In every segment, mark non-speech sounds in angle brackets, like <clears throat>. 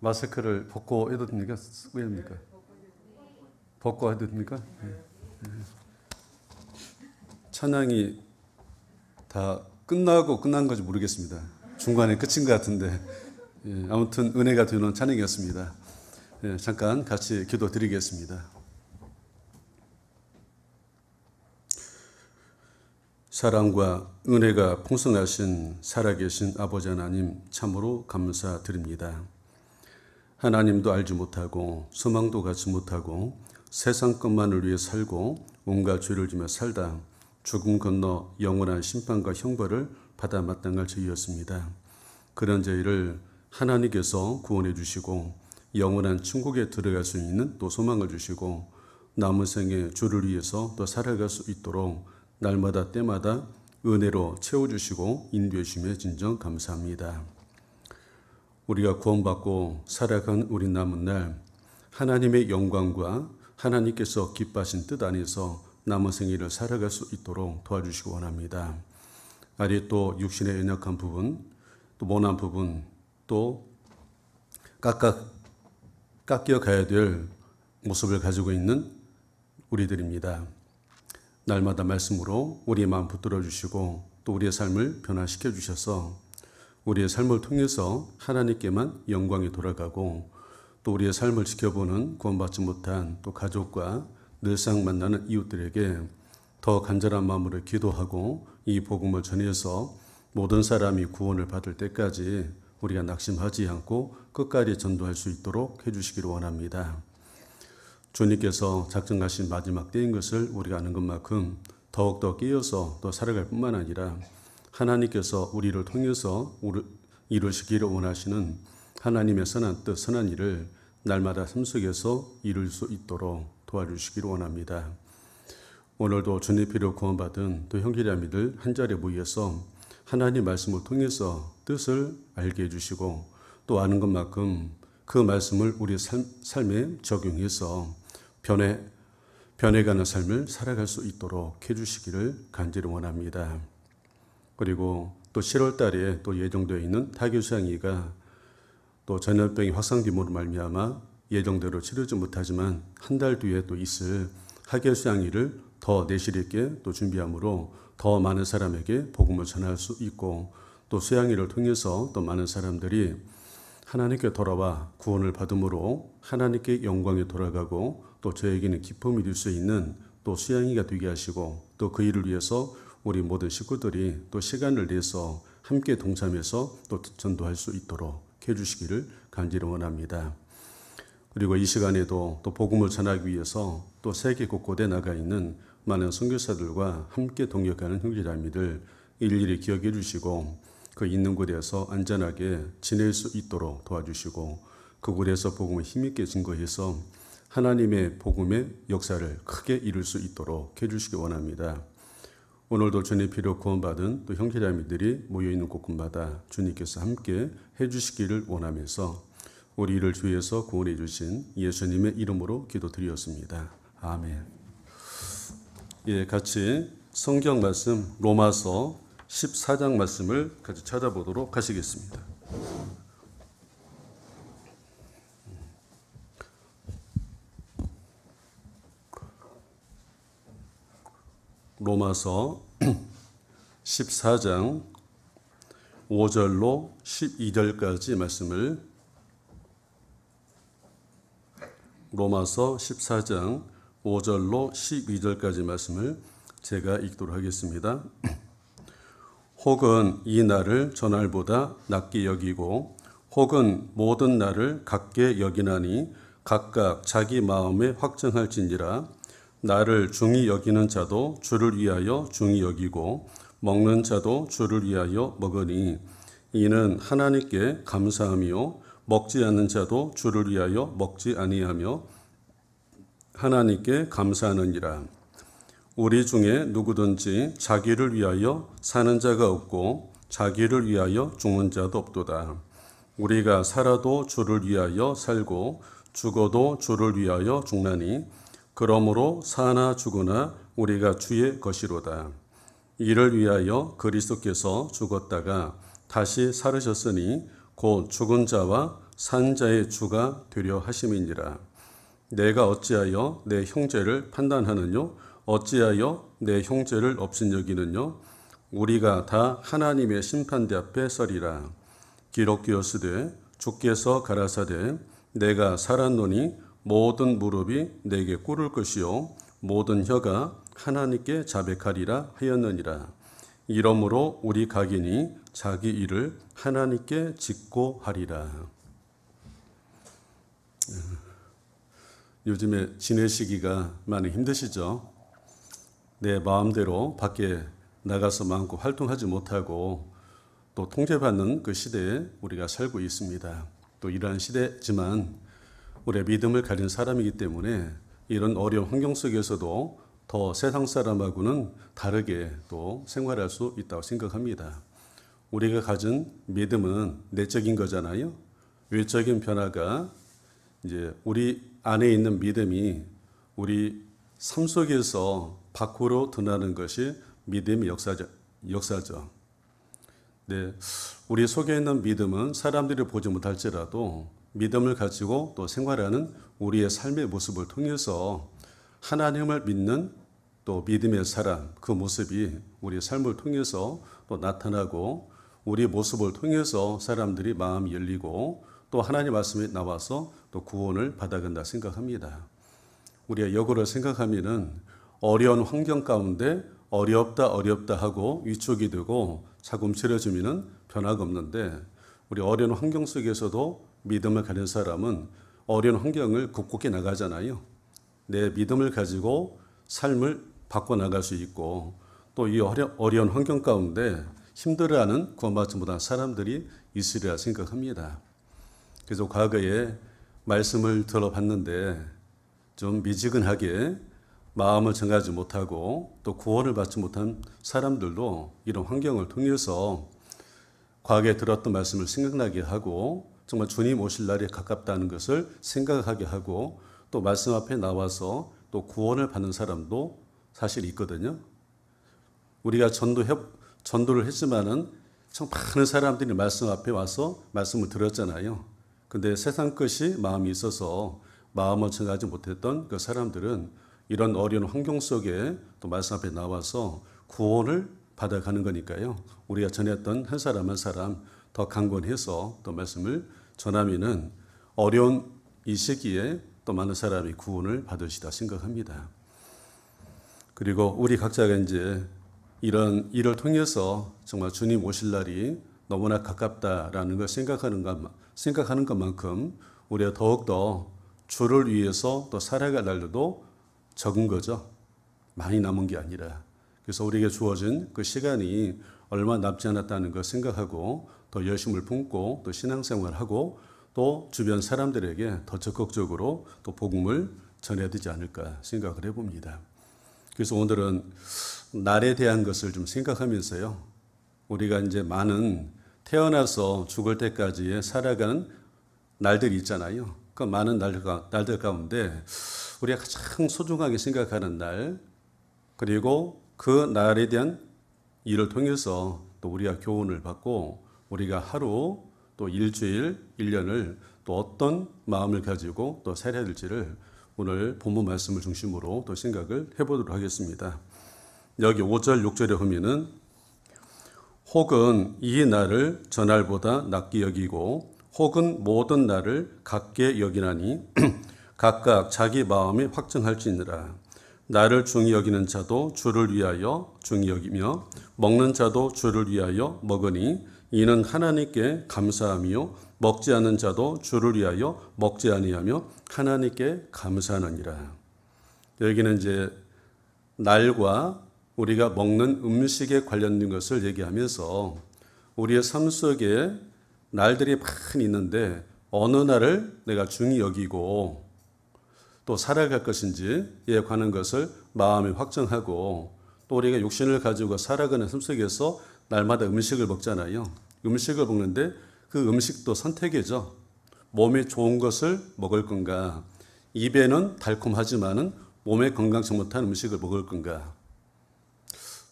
마스크를 벗고 해도 됩니까? 쓰 됩니까? 벗고 해도 됩니까? 네. 예, 찬양이 예. 다 끝나고 끝난 건지 모르겠습니다. 중간에 끝인 것 같은데 예, 아무튼 은혜가 되는 찬양이었습니다. 예, 잠깐 같이 기도 드리겠습니다. 사랑과 은혜가 풍성하신 살아계신 아버지 하나님 참으로 감사드립니다. 하나님도 알지 못하고 소망도 갖지 못하고 세상 것만을 위해 살고 온갖 죄를 지며 살다 죽음 건너 영원한 심판과 형벌을 받아 마땅할 죄였습니다. 그런 저를 하나님께서 구원해 주시고 영원한 천국에 들어갈 수 있는 또 소망을 주시고 남은 생에 주를 위해서 또 살아갈 수 있도록 날마다 때마다 은혜로 채워주시고 인도해 주심에 진정 감사합니다. 우리가 구원받고 살아간 우리 남은 날 하나님의 영광과 하나님께서 기뻐하신 뜻 안에서 남은 생일을 살아갈 수 있도록 도와주시기 원합니다. 아리 또 육신의 연약한 부분, 또 모난 부분, 또 깎아 깎여 가야 될 모습을 가지고 있는 우리들입니다. 날마다 말씀으로 우리의 마음 붙들어 주시고 또 우리의 삶을 변화시켜 주셔서 우리의 삶을 통해서 하나님께만 영광이 돌아가고 또 우리의 삶을 지켜보는 구원받지 못한 또 가족과 늘상 만나는 이웃들에게 더 간절한 마음으로 기도하고 이 복음을 전해서 모든 사람이 구원을 받을 때까지 우리가 낙심하지 않고 끝까지 전도할 수 있도록 해주시기를 원합니다. 주님께서 작정하신 마지막 때인 것을 우리가 아는 것만큼 더욱더 깨어서 또 살아갈 뿐만 아니라 하나님께서 우리를 통해서 이루시기를 원하시는 하나님의 선한 뜻, 선한 일을 날마다 삶 속에서 이룰 수 있도록 도와주시기를 원합니다. 오늘도 주님 필요 구원받은 또 형제자매들 한자리에 모여서 하나님 말씀을 통해서 뜻을 알게 해주시고 또 아는 것만큼 그 말씀을 우리 삶, 삶에 적용해서 변해 변해가는 삶을 살아갈 수 있도록 해주시기를 간절히 원합니다. 그리고 또 7월 달에 또 예정되어 있는 타교수양이가 또 전염병이 확산됨으로 말미암아 예정대로 치료지 못하지만 한 달 뒤에 또 있을 하계수양이를 더 내실 있게 또 준비함으로 더 많은 사람에게 복음을 전할 수 있고 또 수양이를 통해서 또 많은 사람들이 하나님께 돌아와 구원을 받음으로 하나님께 영광이 돌아가고 또 저에게는 기쁨이 될 수 있는 또 수양이가 되게 하시고 또 그 일을 위해서 우리 모든 식구들이 또 시간을 내서 함께 동참해서 또 전도할 수 있도록 해주시기를 간절히 원합니다. 그리고 이 시간에도 또 복음을 전하기 위해서 또 세계 곳곳에 나가 있는 많은 선교사들과 함께 동역하는 형제자매들 일일이 기억해 주시고 그 있는 곳에서 안전하게 지낼 수 있도록 도와주시고 그곳에서 복음을 힘있게 증거해서 하나님의 복음의 역사를 크게 이룰 수 있도록 해주시기 원합니다. 오늘도 주님 필요 구원받은 또 형제자매들이 모여있는 곳곳마다 주님께서 함께 해주시기를 원하면서 우리를 주위에서 구원해 주신 예수님의 이름으로 기도드리었습니다. 아멘. 예, 같이 성경 말씀 로마서 14장 말씀을 같이 찾아보도록 하시겠습니다. 로마서 14장 5절로 12절까지 말씀을 로마서 14장 5절로 12절까지 말씀을 제가 읽도록 하겠습니다. <clears throat> 혹은 이 날을 전날보다 낮게 여기고 혹은 모든 날을 같게 여기나니 각각 자기 마음에 확정할지니라 나를 중히 여기는 자도 주를 위하여 중히 여기고 먹는 자도 주를 위하여 먹으니 이는 하나님께 감사함이요 먹지 않는 자도 주를 위하여 먹지 아니하며 하나님께 감사하느니라 우리 중에 누구든지 자기를 위하여 사는 자가 없고 자기를 위하여 죽는 자도 없도다 우리가 살아도 주를 위하여 살고 죽어도 주를 위하여 죽나니 그러므로 사나 죽으나 우리가 주의 것이로다. 이를 위하여 그리스도께서 죽었다가 다시 살으셨으니 곧 죽은 자와 산 자의 주가 되려 하심이니라. 내가 어찌하여 내 형제를 판단하느뇨? 어찌하여 내 형제를 업신여기느뇨? 우리가 다 하나님의 심판대 앞에 서리라. 기록되었으되 주께서 가라사대 내가 살았노니 모든 무릎이 내게 꿇을 것이요 모든 혀가 하나님께 자백하리라 하였느니라. 이러므로 우리 각인이 자기 일을 하나님께 짓고 하리라. 요즘에 지내시기가 많이 힘드시죠? 내 마음대로 밖에 나가서 마음껏 활동하지 못하고 또 통제받는 그 시대에 우리가 살고 있습니다. 또 이러한 시대지만 우리의 믿음을 가진 사람이기 때문에 이런 어려운 환경 속에서도 더 세상 사람하고는 다르게 또 생활할 수 있다고 생각합니다. 우리가 가진 믿음은 내적인 거잖아요. 외적인 변화가 이제 우리 안에 있는 믿음이 우리 삶 속에서 밖으로 드나는 것이 믿음의 역사죠. 역사죠. 네, 우리 속에 있는 믿음은 사람들이 보지 못할지라도 믿음을 가지고 또 생활하는 우리의 삶의 모습을 통해서 하나님을 믿는 또 믿음의 사람 그 모습이 우리의 삶을 통해서 또 나타나고 우리 모습을 통해서 사람들이 마음이 열리고 또 하나님 말씀에 나와서 또 구원을 받아간다 생각합니다. 우리의 여고를 생각하면은 어려운 환경 가운데 어렵다 어렵다 하고 위축이 되고 자금 치려주면은 변화가 없는데 우리 어려운 환경 속에서도 믿음을 가진 사람은 어려운 환경을 극복해 나가잖아요. 내 믿음을 가지고 삶을 바꿔나갈 수 있고 또 이 어려, 운 환경 가운데 힘들어하는 구원받지 그 못한 사람들이 있으리라 생각합니다. 그래서 과거에 말씀을 들어봤는데 좀 미지근하게 마음을 정하지 못하고 또 구원을 받지 못한 사람들도 이런 환경을 통해서 과거에 들었던 말씀을 생각나게 하고 정말 주님 오실 날이 가깝다는 것을 생각하게 하고 또 말씀 앞에 나와서 또 구원을 받는 사람도 사실 있거든요. 우리가 전도 협, 전도를 했지만은 참 많은 사람들이 말씀 앞에 와서 말씀을 들었잖아요. 근데 세상 것이 마음이 있어서 마음을 정하지 못했던 그 사람들은 이런 어려운 환경 속에 또 말씀 앞에 나와서 구원을 받아가는 거니까요. 우리가 전했던 한 사람 한 사람 더 강건해서 또 말씀을 전함이는 어려운 이 시기에 또 많은 사람이 구원을 받으시다 생각합니다. 그리고 우리 각자가 이제 이런 일을 통해서 정말 주님 오실 날이 너무나 가깝다라는 걸 생각하는 것 생각하는 것만큼 우리가 더욱더 주를 위해서 또 살아갈 날도 적은 거죠. 많이 남은 게 아니라. 그래서 우리에게 주어진 그 시간이 얼마 남지 않았다는 걸 생각하고 더 열심을 품고 또 신앙생활하고 또 주변 사람들에게 더 적극적으로 또 복음을 전해야 되지 않을까 생각을 해봅니다. 그래서 오늘은 날에 대한 것을 좀 생각하면서요. 우리가 이제 많은 태어나서 죽을 때까지 살아가는 날들이 있잖아요. 그 많은 날들 가운데 우리가 가장 소중하게 생각하는 날, 그리고 그 날에 대한 일을 통해서 또 우리가 교훈을 받고 우리가 하루 또 일주일, 일년을또 어떤 마음을 가지고 또 살아야 될지를 오늘 본문 말씀을 중심으로 또 생각을 해보도록 하겠습니다. 여기 5절, 6절의 의미는 혹은 이 날을 전날보다 낮게 여기고 혹은 모든 날을 같게 여기나니 <clears throat> 각각 자기 마음이 확정할지니라. 나를 중히 여기는 자도 주를 위하여 중히 여기며 먹는 자도 주를 위하여 먹으니 이는 하나님께 감사함이요 먹지 않은 자도 주를 위하여 먹지 아니하며 하나님께 감사하느니라. 여기는 이제 날과 우리가 먹는 음식에 관련된 것을 얘기하면서 우리의 삶 속에 날들이 많이 있는데 어느 날을 내가 중히 여기고 또 살아갈 것인지에 관한 것을 마음에 확정하고 또 우리가 육신을 가지고 살아가는 삶 속에서 날마다 음식을 먹잖아요. 음식을 먹는데 그 음식도 선택이죠. 몸에 좋은 것을 먹을 건가, 입에는 달콤하지만은 몸에 건강치 못한 음식을 먹을 건가.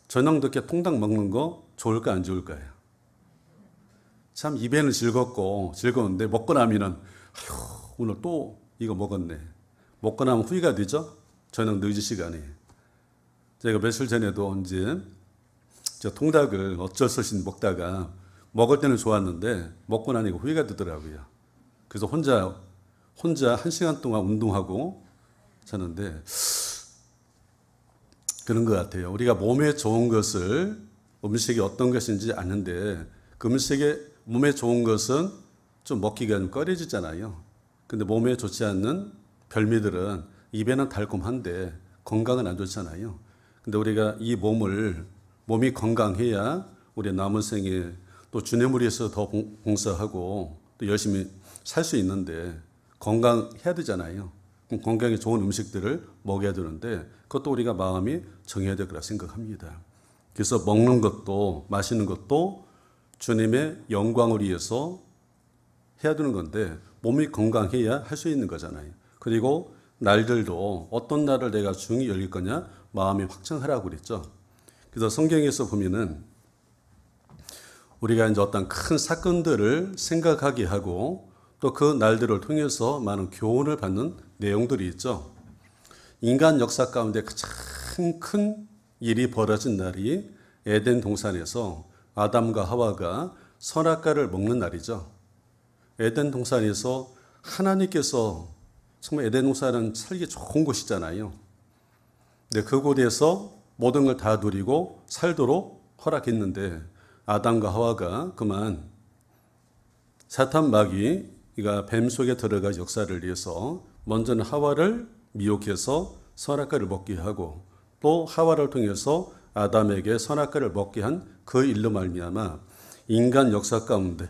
저녁늦게 퐁당 먹는 거 좋을까 안 좋을까요? 참 입에는 즐겁고 즐거운데 먹고 나면은 아휴 오늘 또 이거 먹었네. 먹고 나면 후회가 되죠. 저녁 늦은 시간에. 제가 며칠 전에도 언제 저 통닭을 어쩔 수 없이 먹다가 먹을 때는 좋았는데 먹고 나니까 후회가 되더라고요. 그래서 혼자 혼자 한 시간 동안 운동하고 자는데 그런 것 같아요. 우리가 몸에 좋은 것을 음식이 어떤 것인지 아는데 그 음식에 몸에 좋은 것은 좀 먹기가 좀 꺼려지잖아요. 근데 몸에 좋지 않는 별미들은 입에는 달콤한데 건강은 안 좋잖아요. 근데 우리가 이 몸을 몸이 건강해야 우리 남은 생에 또 주님을 위해서 더 봉사하고 또 열심히 살 수 있는데 건강해야 되잖아요. 그럼 건강에 좋은 음식들을 먹여야 되는데 그것도 우리가 마음이 정해야 될 거라 생각합니다. 그래서 먹는 것도 마시는 것도 주님의 영광을 위해서 해야 되는 건데 몸이 건강해야 할 수 있는 거잖아요. 그리고 날들도 어떤 날을 내가 중히 열릴 거냐 마음이 확정하라고 그랬죠. 그래서 성경에서 보면은 우리가 이제 어떤 큰 사건들을 생각하게 하고 또 그 날들을 통해서 많은 교훈을 받는 내용들이 있죠. 인간 역사 가운데 가장 큰 일이 벌어진 날이 에덴 동산에서 아담과 하와가 선악과를 먹는 날이죠. 에덴 동산에서 하나님께서 정말 에덴 동산은 살기 좋은 곳이잖아요. 근데 그곳에서 모든 걸 다 누리고 살도록 허락했는데 아담과 하와가 그만 사탄 마귀가 뱀 속에 들어가 역사를 위해서 먼저는 하와를 미혹해서 선악과를 먹게 하고 또 하와를 통해서 아담에게 선악과를 먹게 한 그 일로 말미암아 인간 역사 가운데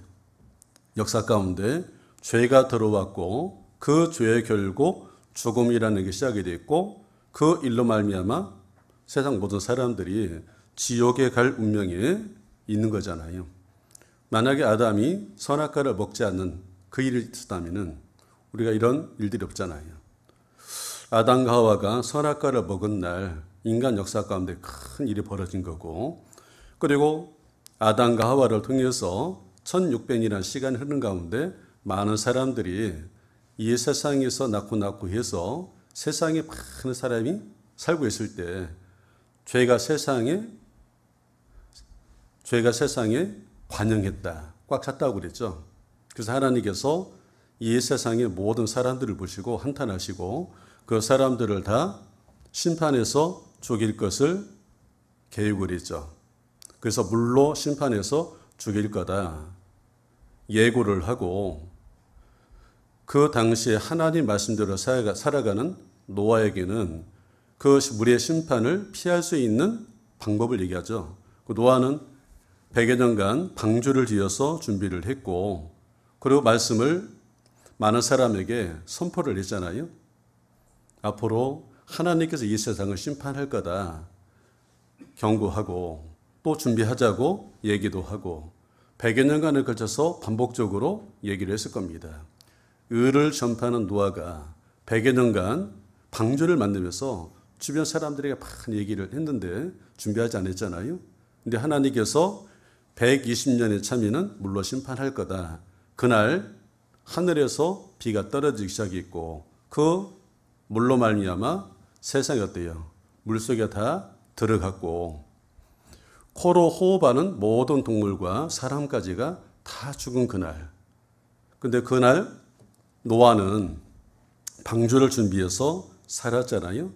역사 가운데 죄가 들어왔고 그 죄의 결국 죽음이라는 게 시작이 됐고 그 일로 말미암아 세상 모든 사람들이 지옥에 갈운명이 있는 거잖아요. 만약에 아담이 선악과를 먹지 않는 그 일이 있었다면 우리가 이런 일들이 없잖아요. 아담과 하와가 선악과를 먹은 날 인간 역사 가운데 큰 일이 벌어진 거고 그리고 아담과 하와를 통해서 1600이라는 시간이 흐른 가운데 많은 사람들이 이 세상에서 낳고 낳고 해서 세상에 많은 사람이 살고 있을 때 죄가 세상에 죄가 세상에 관영했다. 꽉 찼다고 그랬죠. 그래서 하나님께서 이 세상의 모든 사람들을 보시고 한탄하시고 그 사람들을 다 심판해서 죽일 것을 계획을 했죠. 그래서 물로 심판해서 죽일 거다. 예고를 하고 그 당시에 하나님 말씀대로 살아가는 노아에게는 그 우리의 심판을 피할 수 있는 방법을 얘기하죠. 그 노아는 100여 년간 방주를 지어서 준비를 했고, 그리고 말씀을 많은 사람에게 선포를 했잖아요. 앞으로 하나님께서 이 세상을 심판할 거다. 경고하고, 또 준비하자고 얘기도 하고, 100여 년간을 걸쳐서 반복적으로 얘기를 했을 겁니다. 을을 전파하는 노아가 100여 년간 방주를 만들면서 주변 사람들에게 막 얘기를 했는데 준비하지 않았잖아요. 근데 하나님께서 120년의 참이는 물로 심판할 거다. 그날 하늘에서 비가 떨어지기 시작했고 그 물로 말미암아 세상이 어때요? 물속에 다 들어갔고 코로 호흡하는 모든 동물과 사람까지가 다 죽은 그날. 근데 그날 노아는 방주를 준비해서 살았잖아요.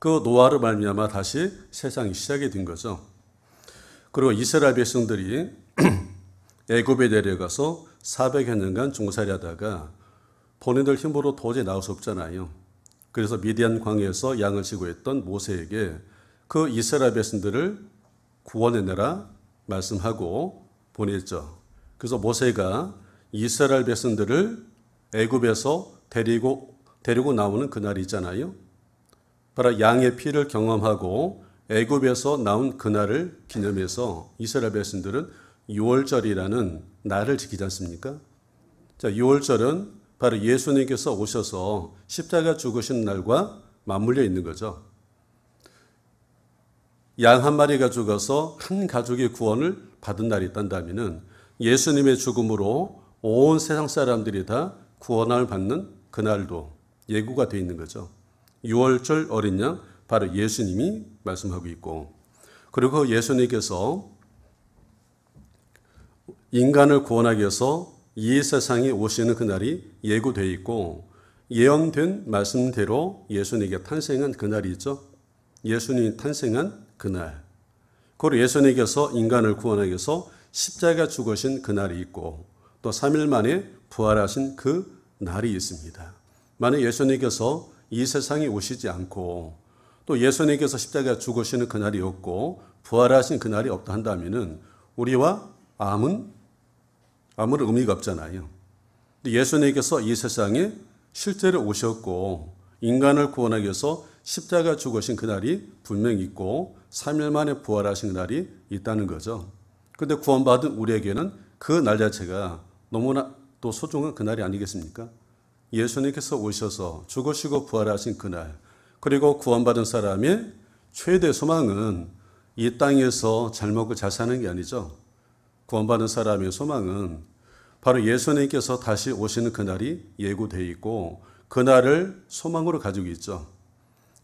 그 노아로 말미암아 다시 세상이 시작이 된 거죠. 그리고 이스라엘 백성들이 <clears throat> 애굽에 내려가서 400여 년간 종살이 하다가 본인들 힘으로 도저히 나올 수 없잖아요. 그래서 미디안 광야에서 양을 치고 있던 모세에게 그 이스라엘 백성들을 구원해내라 말씀하고 보냈죠. 그래서 모세가 이스라엘 백성들을 애굽에서 데리고 데리고 나오는 그날 있잖아요. 바로 양의 피를 경험하고 애굽에서 나온 그날을 기념해서 이스라엘 백성들은 유월절이라는 날을 지키지 않습니까? 자, 6월절은 바로 예수님께서 오셔서 십자가 죽으신 날과 맞물려 있는 거죠. 양 한 마리가 죽어서 한 가족의 구원을 받은 날이 있단다면 예수님의 죽음으로 온 세상 사람들이 다 구원을 받는 그날도 예고가 되어 있는 거죠. 6월절 어린 양 바로 예수님이 말씀하고 있고 그리고 예수님께서 인간을 구원하기 위해서 이 세상에 오시는 그날이 예고되어 있고 예언된 말씀대로 예수님에게 탄생한 그날이 죠 예수님이 탄생한 그날. 그리고 예수님께서 인간을 구원하기 위해서 십자가 죽으신 그날이 있고 또 3일 만에 부활하신 그 날이 있습니다. 만약 예수님께서 이 세상에 오시지 않고 또 예수님께서 십자가에 죽으시는 그날이 없고 부활하신 그날이 없다 한다면 우리와 암은 아무런 의미가 없잖아요. 예수님께서 이 세상에 실제로 오셨고 인간을 구원하기 위해서 십자가 죽으신 그날이 분명히 있고 3일 만에 부활하신 그날이 있다는 거죠. 그런데 구원받은 우리에게는 그 날 자체가 너무나 또 소중한 그날이 아니겠습니까? 예수님께서 오셔서 죽으시고 부활하신 그날, 그리고 구원받은 사람의 최대 소망은 이 땅에서 잘 먹고 잘 사는 게 아니죠. 구원받은 사람의 소망은 바로 예수님께서 다시 오시는 그날이 예고되어 있고 그날을 소망으로 가지고 있죠.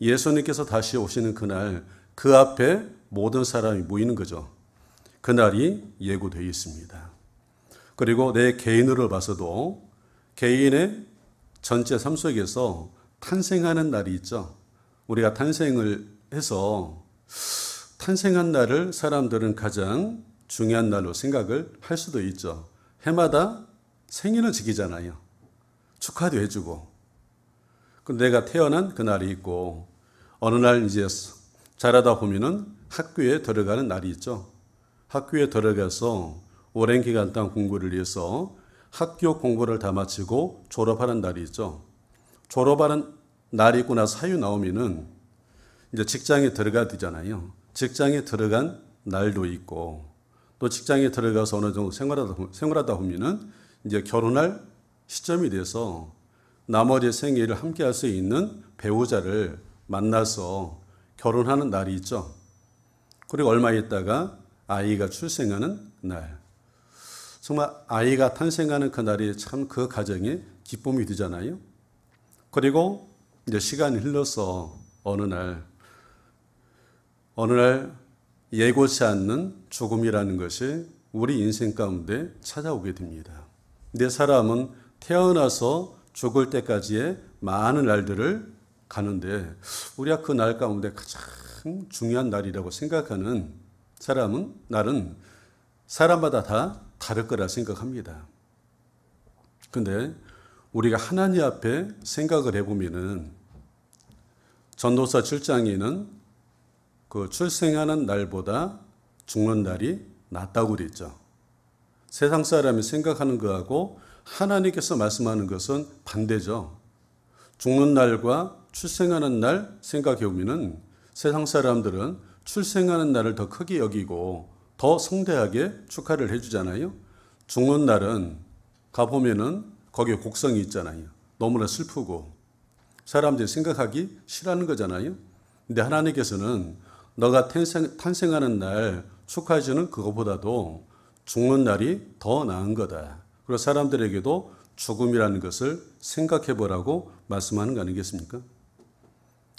예수님께서 다시 오시는 그날 그 앞에 모든 사람이 모이는 거죠. 그날이 예고되어 있습니다. 그리고 내 개인으로 봐서도 개인의 전체 삶 속에서 탄생하는 날이 있죠. 우리가 탄생을 해서 탄생한 날을 사람들은 가장 중요한 날로 생각을 할 수도 있죠. 해마다 생일을 지키잖아요. 축하도 해주고. 근데 내가 태어난 그날이 있고, 어느 날 이제 자라다 보면은 학교에 들어가는 날이 있죠. 학교에 들어가서 오랜 기간 동안 공부를 위해서 학교 공부를 다 마치고 졸업하는 날이 있죠. 졸업하는 날이 있나 사유 나오면은 이제 직장에 들어가 되잖아요. 직장에 들어간 날도 있고 또 직장에 들어가서 어느 정도 생활하다, 생활하다 보면은 이제 결혼할 시점이 돼서 나머지 생애를 함께 할 수 있는 배우자를 만나서 결혼하는 날이 있죠. 그리고 얼마 있다가 아이가 출생하는 날. 정말 아이가 탄생하는 그날이 참 그가정에 기쁨이 되잖아요. 그리고 이제 시간이 흘러서 어느 날, 어느 날 예고치 않는 죽음이라는 것이 우리 인생 가운데 찾아오게 됩니다. 내 사람은 태어나서 죽을 때까지의 많은 날들을 가는데 우리가 그 날 가운데 가장 중요한 날이라고 생각하는 사람은 날은 사람마다 다 다를 거라 생각합니다. 근데 우리가 하나님 앞에 생각을 해보면은 전도사 7장에는 그 출생하는 날보다 죽는 날이 낫다고 그랬죠. 세상 사람이 생각하는 거하고 하나님께서 말씀하는 것은 반대죠. 죽는 날과 출생하는 날 생각해 보면 세상 사람들은 출생하는 날을 더 크게 여기고 더 성대하게 축하를 해주잖아요. 죽는 날은 가보면은 거기에 곡성이 있잖아요. 너무나 슬프고 사람들이 생각하기 싫어하는 거잖아요. 근데 하나님께서는 너가 탄생, 탄생하는 날 축하해주는 그것보다도 죽는 날이 더 나은 거다. 그리고 사람들에게도 죽음이라는 것을 생각해 보라고 말씀하는 거 아니겠습니까?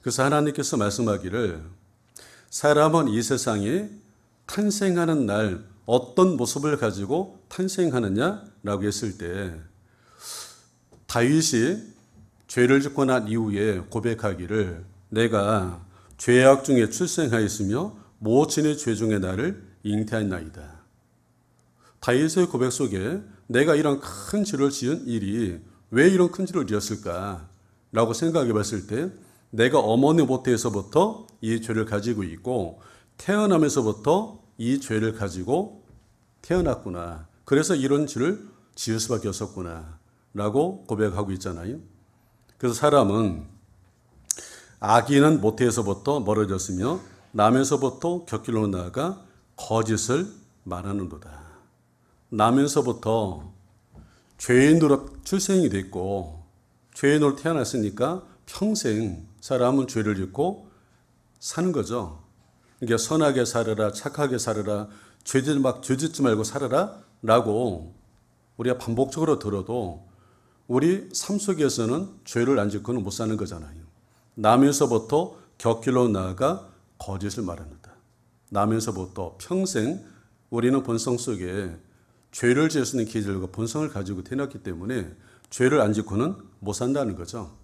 그래서 하나님께서 말씀하기를 사람은 이 세상에 탄생하는 날 어떤 모습을 가지고 탄생하느냐라고 했을 때 다윗이 죄를 짓고 난 이후에 고백하기를 내가 죄악 중에 출생하였으며 모친의 죄 중에 나를 잉태한나이다 다윗의 고백 속에 내가 이런 큰 죄를 지은 일이 왜 이런 큰 죄를 지었을까라고 생각해 봤을 때 내가 어머니 모태에서부터 이 죄를 가지고 있고 태어나면서부터 이 죄를 가지고 태어났구나. 그래서 이런 죄를 지을 수밖에 없었구나. 라고 고백하고 있잖아요. 그래서 사람은 악인은 모태에서부터 멀어졌으며 남에서부터 격길로 나아가 거짓을 말하는도다. 남에서부터 죄인으로 출생이 됐고 죄인으로 태어났으니까 평생 사람은 죄를 짓고 사는 거죠. 그러 그러니까 선하게 살으라, 착하게 살으라, 죄짓 막 죄짓지 말고 살으라라고 우리가 반복적으로 들어도 우리 삶 속에서는 죄를 안 짓고는 못 사는 거잖아요. 남에서부터 격길로 나아가 거짓을 말합니다 남에서부터 평생 우리는 본성 속에 죄를 지을 수 있는 기질과 본성을 가지고 태어났기 때문에 죄를 안 짓고는 못 산다는 거죠.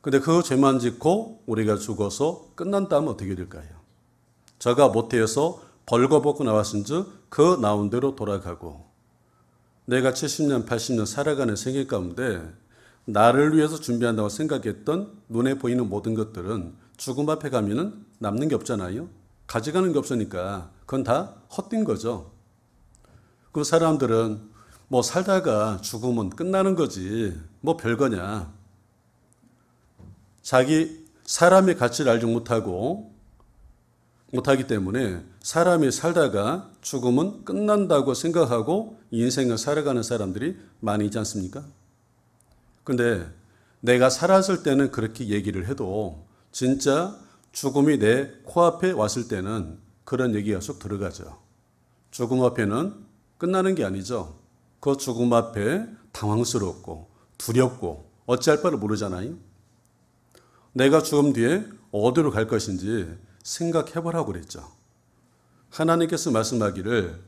근데 그 죄만 짓고 우리가 죽어서 끝난다 면 어떻게 될까요? 저가 모태에서 벌거벗고 나왔은 즉 그 나온 대로 돌아가고 내가 70년, 80년 살아가는 생애 가운데 나를 위해서 준비한다고 생각했던 눈에 보이는 모든 것들은 죽음 앞에 가면은 남는 게 없잖아요. 가져가는 게 없으니까 그건 다 헛된 거죠. 그 사람들은 뭐 살다가 죽으면 끝나는 거지 뭐 별거냐 자기 사람의 가치를 알지 못하고 못하기 때문에 사람이 살다가 죽음은 끝난다고 생각하고 인생을 살아가는 사람들이 많이 있지 않습니까? 근데 내가 살았을 때는 그렇게 얘기를 해도 진짜 죽음이 내 코앞에 왔을 때는 그런 얘기가 쏙 들어가죠. 죽음 앞에는 끝나는 게 아니죠. 그 죽음 앞에 당황스럽고 두렵고 어찌할 바를 모르잖아요. 내가 죽음 뒤에 어디로 갈 것인지 생각해보라고 그랬죠. 하나님께서 말씀하기를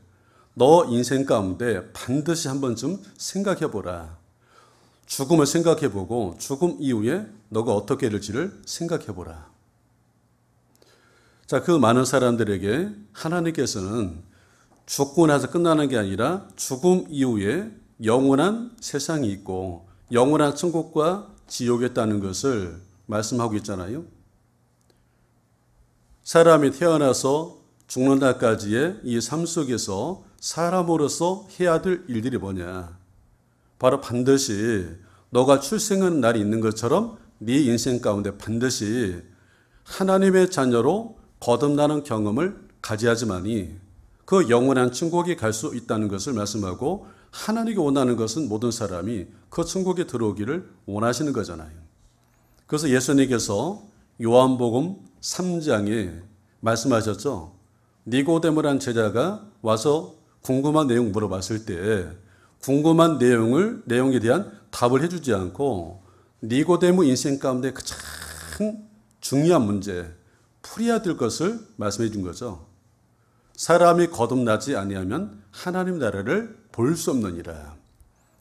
너 인생 가운데 반드시 한 번쯤 생각해보라. 죽음을 생각해보고 죽음 이후에 너가 어떻게 될지를 생각해보라. 자, 그 많은 사람들에게 하나님께서는 죽고 나서 끝나는 게 아니라 죽음 이후에 영원한 세상이 있고 영원한 천국과 지옥에 있다는 것을 말씀하고 있잖아요. 사람이 태어나서 죽는다까지의 이 삶 속에서 사람으로서 해야 될 일들이 뭐냐. 바로 반드시 너가 출생하는 날이 있는 것처럼 네 인생 가운데 반드시 하나님의 자녀로 거듭나는 경험을 가져야지만이 그 영원한 천국에 갈 수 있다는 것을 말씀하고 하나님이 원하는 것은 모든 사람이 그 천국에 들어오기를 원하시는 거잖아요. 그래서 예수님께서 요한복음 3장에 말씀하셨죠. 니고데모란 제자가 와서 궁금한 내용 물어봤을 때 궁금한 내용을 내용에 대한 답을 해주지 않고 니고데모 인생 가운데 가장 그 중요한 문제 풀어야 될 것을 말씀해 준 거죠. 사람이 거듭나지 아니하면 하나님 나라를 볼 수 없느니라.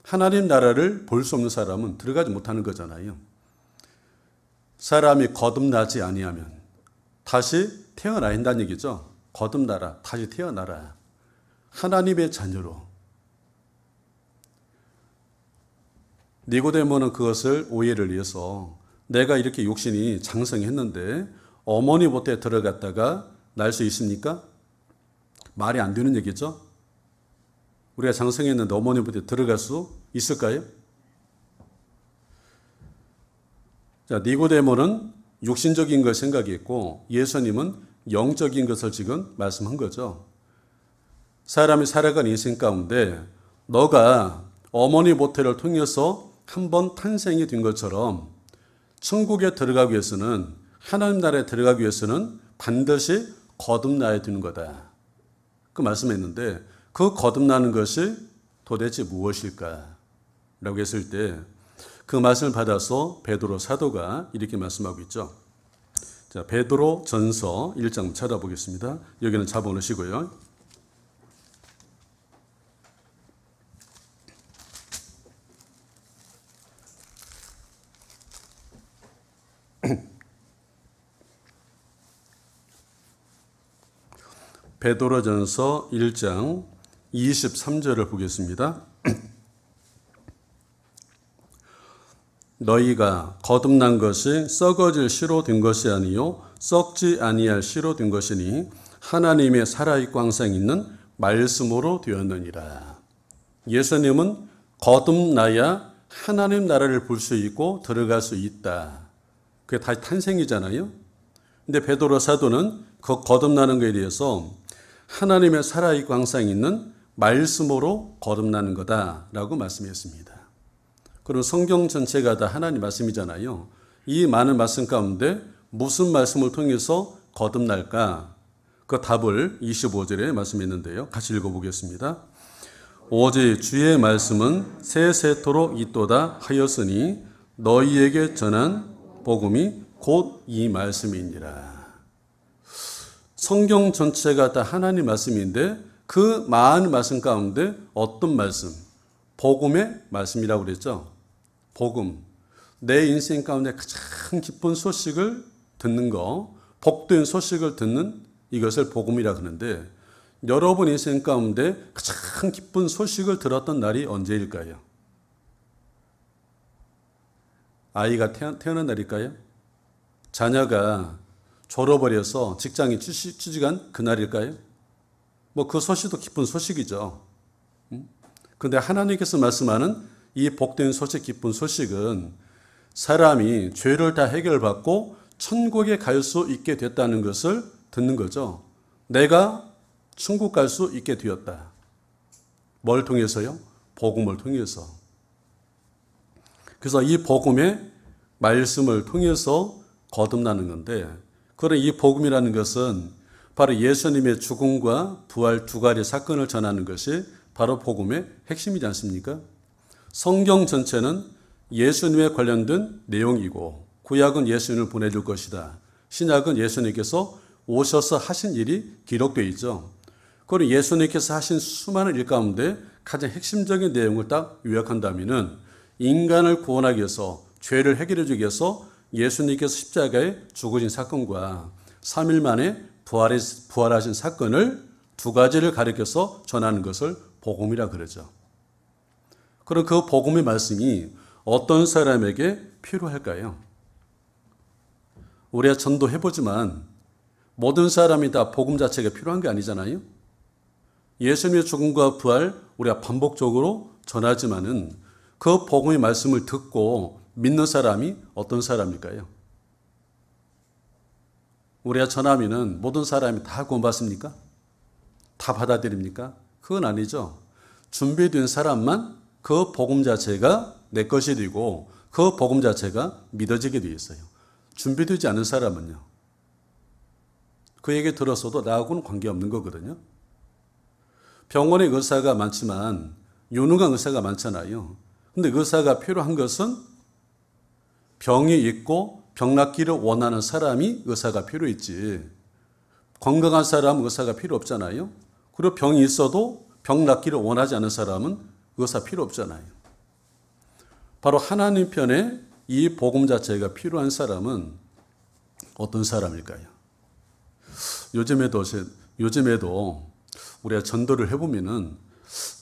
하나님 나라를 볼 수 없는 사람은 들어가지 못하는 거잖아요. 사람이 거듭나지 아니하면 다시 태어나야 한다는 얘기죠. 거듭나라, 다시 태어나라. 하나님의 자녀로. 니고데모는 그것을 오해를 위해서 내가 이렇게 욕심이 장성했는데 어머니 못에 들어갔다가 날 수 있습니까? 말이 안 되는 얘기죠. 우리가 장성했는데 어머니 못에 들어갈 수 있을까요? 자, 니고데모는 육신적인 걸 생각했고 예수님은 영적인 것을 지금 말씀한 거죠. 사람이 살아간 인생 가운데 너가 어머니 보태를 통해서 한 번 탄생이 된 것처럼 천국에 들어가기 위해서는 하나님 나라에 들어가기 위해서는 반드시 거듭나야 되는 거다. 그 말씀했는데 그 거듭나는 것이 도대체 무엇일까? 라고 했을 때그 맛을 받아서 베드로 사도가 이렇게 말씀하고 있죠. 자, 베드로 전서 1장 찾아보겠습니다. 여기는 잡아 놓으시고요. 베드로전서 1장 23절을 보겠습니다. <clears throat> 너희가 거듭난 것이 썩어질 시로 된 것이 아니요 썩지 아니할 시로 된 것이니 하나님의 살아있고 항상 있는 말씀으로 되었느니라. 예수님은 거듭나야 하나님 나라를 볼 수 있고 들어갈 수 있다. 그게 다 탄생이잖아요. 근데 베드로 사도는 그 거듭나는 것에 대해서 하나님의 살아있고 항상 있는 말씀으로 거듭나는 거다라고 말씀했습니다. 그리고 성경 전체가 다 하나님 말씀이잖아요. 이 많은 말씀 가운데 무슨 말씀을 통해서 거듭날까? 그 답을 25절에 말씀했는데요. 같이 읽어보겠습니다. 오직 주의 말씀은 세세토록 있도다 하였으니 너희에게 전한 복음이 곧 이 말씀이니라. 성경 전체가 다 하나님 말씀인데 그 많은 말씀 가운데 어떤 말씀? 복음의 말씀이라고 그랬죠. 복음, 내 인생 가운데 가장 깊은 소식을 듣는 거, 복된 소식을 듣는 이것을 복음이라 그러는데 여러분 인생 가운데 가장 기쁜 소식을 들었던 날이 언제일까요? 아이가 태어, 난 날일까요? 자녀가 졸업을 해서 직장에 취직한 그날일까요? 뭐 그 소식도 기쁜 소식이죠. 그런데 음? 하나님께서 말씀하는 이 복된 소식, 기쁜 소식은 사람이 죄를 다 해결받고 천국에 갈 수 있게 됐다는 것을 듣는 거죠. 내가 천국 갈 수 있게 되었다. 뭘 통해서요? 복음을 통해서. 그래서 이 복음의 말씀을 통해서 거듭나는 건데, 그런 이 복음이라는 것은 바로 예수님의 죽음과 부활 두 가지 사건을 전하는 것이 바로 복음의 핵심이지 않습니까? 성경 전체는 예수님에 관련된 내용이고 구약은 예수님을 보내줄 것이다. 신약은 예수님께서 오셔서 하신 일이 기록되어 있죠. 그리고 예수님께서 하신 수많은 일 가운데 가장 핵심적인 내용을 딱요약한다면 인간을 구원하기 위해서 죄를 해결해 주기 위해서 예수님께서 십자가에 죽으신 사건과 3일 만에 부활하신 사건을 두 가지를 가리켜서 전하는 것을 복음이라 그러죠. 그럼 그 복음의 말씀이 어떤 사람에게 필요할까요? 우리가 전도해보지만 모든 사람이 다 복음 자체가 필요한 게 아니잖아요? 예수님의 죽음과 부활 우리가 반복적으로 전하지만은 그 복음의 말씀을 듣고 믿는 사람이 어떤 사람일까요? 우리가 전하면은 모든 사람이 다 구원받습니까? 다 받아들입니까? 그건 아니죠. 준비된 사람만 그 복음 자체가 내 것이 되고 그 복음 자체가 믿어지게 되어 있어요. 준비되지 않은 사람은요. 그에게 들었어도 나하고는 관계없는 거거든요. 병원에 의사가 많지만 유능한 의사가 많잖아요. 근데 그 의사가 필요한 것은 병이 있고 병낫기를 원하는 사람이 의사가 필요했지. 건강한 사람 의사가 필요 없잖아요. 그리고 병이 있어도 병 낫기를 원하지 않는 사람은 의사 필요 없잖아요. 바로 하나님 편에 이 복음 자체가 필요한 사람은 어떤 사람일까요? 요즘에도 요즘에도 우리가 전도를 해보면은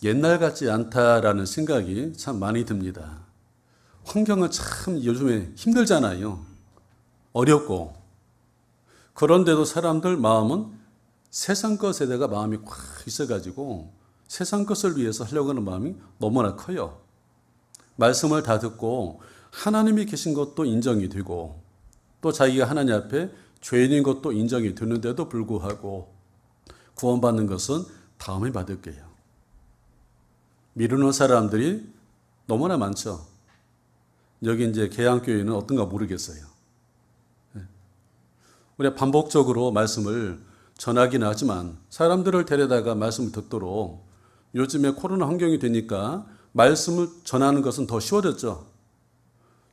옛날 같지 않다라는 생각이 참 많이 듭니다. 환경은 참 요즘에 힘들잖아요. 어렵고. 그런데도 사람들 마음은 세상 것 세대가 마음이 꽉 있어가지고 세상 것을 위해서 하려고 하는 마음이 너무나 커요. 말씀을 다 듣고 하나님이 계신 것도 인정이 되고 또 자기가 하나님 앞에 죄인인 것도 인정이 되는데도 불구하고 구원받는 것은 다음에 받을게요. 미루는 사람들이 너무나 많죠. 여기 이제 개양교회는 어떤가 모르겠어요. 네. 우리가 반복적으로 말씀을 전하긴 하지만 사람들을 데려다가 말씀을 듣도록 요즘에 코로나 환경이 되니까 말씀을 전하는 것은 더 쉬워졌죠.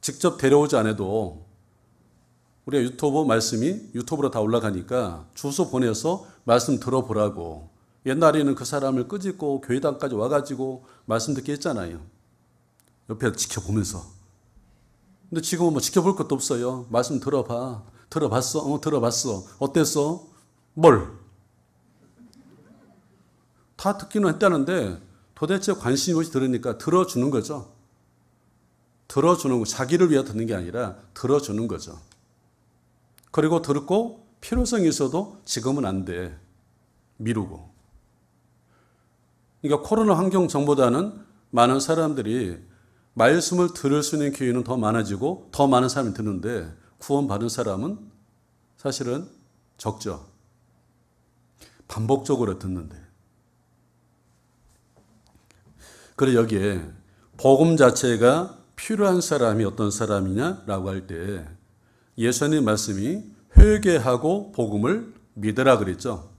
직접 데려오지 않아도 우리가 유튜브 말씀이 유튜브로 다 올라가니까 주소 보내서 말씀 들어보라고 옛날에는 그 사람을 끄집고 교회당까지 와가지고 말씀 듣게 했잖아요. 옆에 지켜보면서. 근데 지금은 뭐 지켜볼 것도 없어요. 말씀 들어봐. 들어봤어? 어, 들어봤어. 어땠어? 뭘? 다 듣기는 했다는데 도대체 관심이 무엇이 들으니까 들어주는 거죠. 들어주는 거, 자기를 위해 듣는 게 아니라 들어주는 거죠. 그리고 들었고 필요성이 있어도 지금은 안 돼. 미루고. 그러니까 코로나 환경 정보다는 많은 사람들이 말씀을 들을 수 있는 기회는 더 많아지고 더 많은 사람이 듣는데 구원받은 사람은 사실은 적죠. 반복적으로 듣는데. 그래 여기에 복음 자체가 필요한 사람이 어떤 사람이냐라고 할 때 예수님 말씀이 회개하고 복음을 믿으라 그랬죠.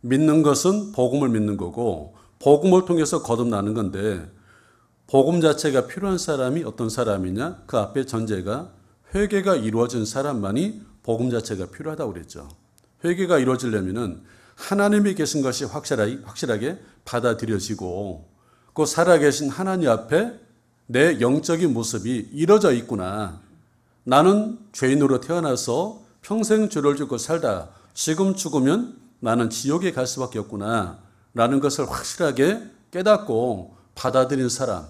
믿는 것은 복음을 믿는 거고 복음을 통해서 거듭나는 건데 복음 자체가 필요한 사람이 어떤 사람이냐? 그 앞에 전제가 회개가 이루어진 사람만이 복음 자체가 필요하다고 그랬죠. 회개가 이루어지려면은 하나님이 계신 것이 확실하게, 확실하게 받아들여지고 그 살아계신 하나님 앞에 내 영적인 모습이 이뤄져 있구나. 나는 죄인으로 태어나서 평생 죄를 짓고 살다 지금 죽으면 나는 지옥에 갈 수밖에 없구나. 라는 것을 확실하게 깨닫고 받아들인 사람.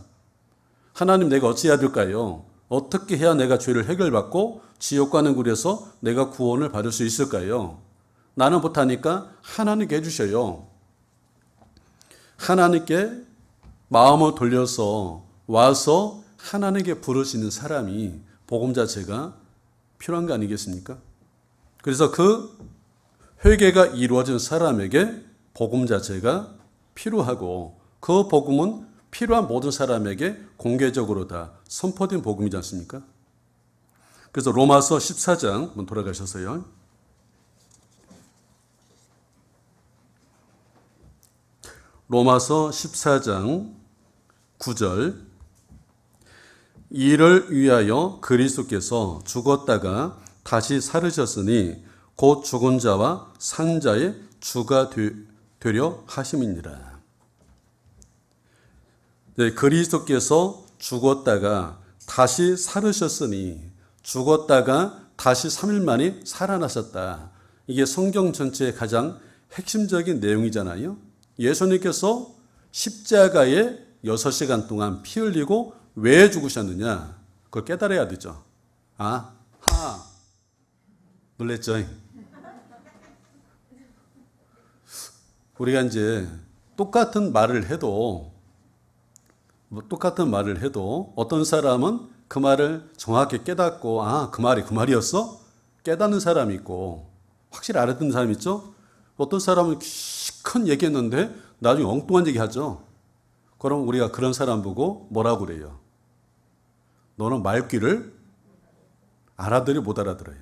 하나님 내가 어찌해야 될까요? 어떻게 해야 내가 죄를 해결받고 지옥 가는 굴에서 내가 구원을 받을 수 있을까요? 나는 못하니까 하나님께 해주셔요. 하나님께 마음을 돌려서 와서 하나님께 부르시는 사람이 복음 자체가 필요한 거 아니겠습니까? 그래서 그 회개가 이루어진 사람에게 복음 자체가 필요하고 그 복음은 필요한 모든 사람에게 공개적으로 다 선포된 복음이지 않습니까? 그래서 로마서 14장 돌아가셔서요. 로마서 14장 9절 이를 위하여 그리스도께서 죽었다가 다시 사르셨으니 곧 죽은 자와 산 자의 주가 되, 려 하심이니라. 네, 그리스도께서 죽었다가 다시 사르셨으니 죽었다가 다시 3일 만에 살아나셨다. 이게 성경 전체의 가장 핵심적인 내용이잖아요. 예수님께서 십자가에 6시간 동안 피 흘리고 왜 죽으셨느냐? 그걸 깨달아야 되죠. 아, 하. 놀랬죠. 우리가 이제 똑같은 말을 해도 뭐 똑같은 말을 해도 어떤 사람은 그 말을 정확히 깨닫고 아, 그 말이 그 말이었어? 깨닫는 사람이 있고 확실히 알았던 사람이 있죠. 어떤 사람은 큰 얘기했는데 나중에 엉뚱한 얘기 하죠. 그럼 우리가 그런 사람 보고 뭐라고 그래요? 너는 말귀를 알아들이 못 알아들어요.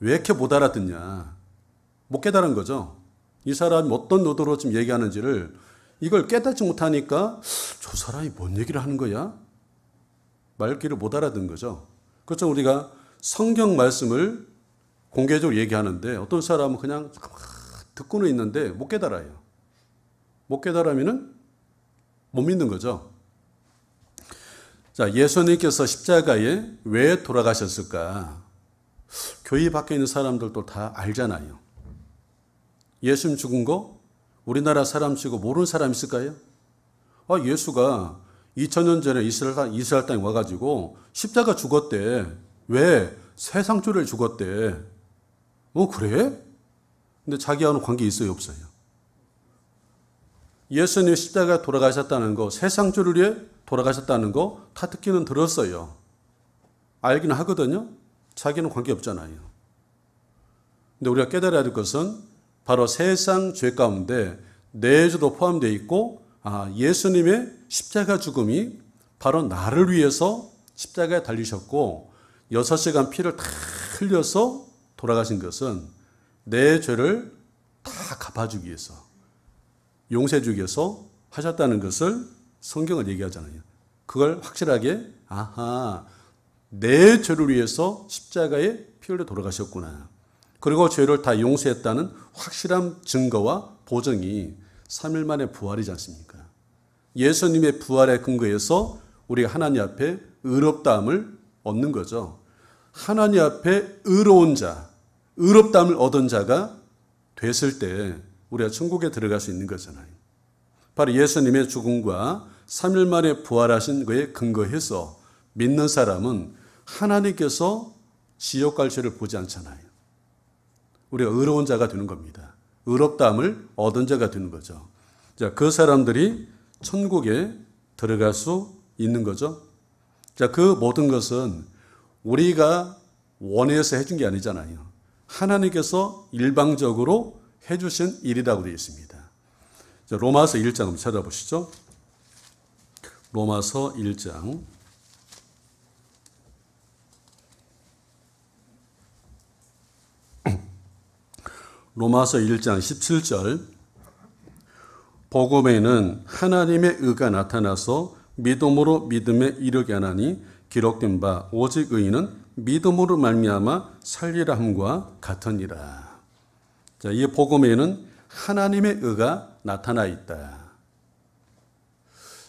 왜 이렇게 못 알아듣냐? 못 깨달은 거죠. 이 사람이 어떤 노도로 지금 얘기하는지를 이걸 깨닫지 못하니까 저 사람이 뭔 얘기를 하는 거야? 말귀를 못 알아듣는 거죠. 그렇죠. 우리가 성경 말씀을 공개적으로 얘기하는데 어떤 사람은 그냥 듣고는 있는데 못 깨달아요. 못 깨달으면은 못 믿는 거죠. 자, 예수님께서 십자가에 왜 돌아가셨을까? 교회 밖에 있는 사람들도 다 알잖아요. 예수님 죽은 거 우리나라 사람 치고 모르는 사람 있을까요? 아, 예수가 2 0년 전에 이스라엘, 이스라엘 땅에 와가지고 십자가 죽었대. 왜? 세상 죄를 죽었대. 어, 그래? 근데 자기하고는 관계 있어요, 없어요? 예수님 십자가 돌아가셨다는 거, 세상주를 위해 돌아가셨다는 거다 듣기는 들었어요. 알기는 하거든요. 자기는 관계 없잖아요. 근데 우리가 깨달아야 될 것은 바로 세상 죄 가운데 내주도 포함되어 있고 아, 예수님의 십자가 죽음이 바로 나를 위해서 십자가에 달리셨고 6시간 피를 다 흘려서 돌아가신 것은 내 죄를 다 갚아주기 위해서 용서해주기 위해서 하셨다는 것을 성경을 얘기하잖아요. 그걸 확실하게 아하 내 죄를 위해서 십자가에 피 흘려 돌아가셨구나. 그리고 죄를 다 용서했다는 확실한 증거와 보증이 3일 만에 부활이지 않습니까? 예수님의 부활에근거해서 우리가 하나님 앞에 의롭다함을 얻는 거죠. 하나님 앞에 의로운 자, 의롭담을 얻은 자가 됐을 때 우리가 천국에 들어갈 수 있는 거잖아요. 바로 예수님의 죽음과 3일 만에 부활하신 그에 근거해서 믿는 사람은 하나님께서 지옥 갈 죄를 보지 않잖아요. 우리가 의로운 자가 되는 겁니다. 의롭담을 얻은 자가 되는 거죠. 자, 그 사람들이 천국에 들어갈 수 있는 거죠. 자, 그 모든 것은 우리가 원해서 해준 게 아니잖아요. 하나님께서 일방적으로 해주신 일이라고 되어 있습니다. 로마서 1장 한번 찾아보시죠. 로마서 1장. <clears throat> 로마서 1장 17절 복음에는 하나님의 의가 나타나서 믿음으로 믿음에 이르게 하나니 기록된 바 오직 의인은 믿음으로 말미암아 살리라 함과 같으니라. 자, 이 복음에는 하나님의 의가 나타나 있다.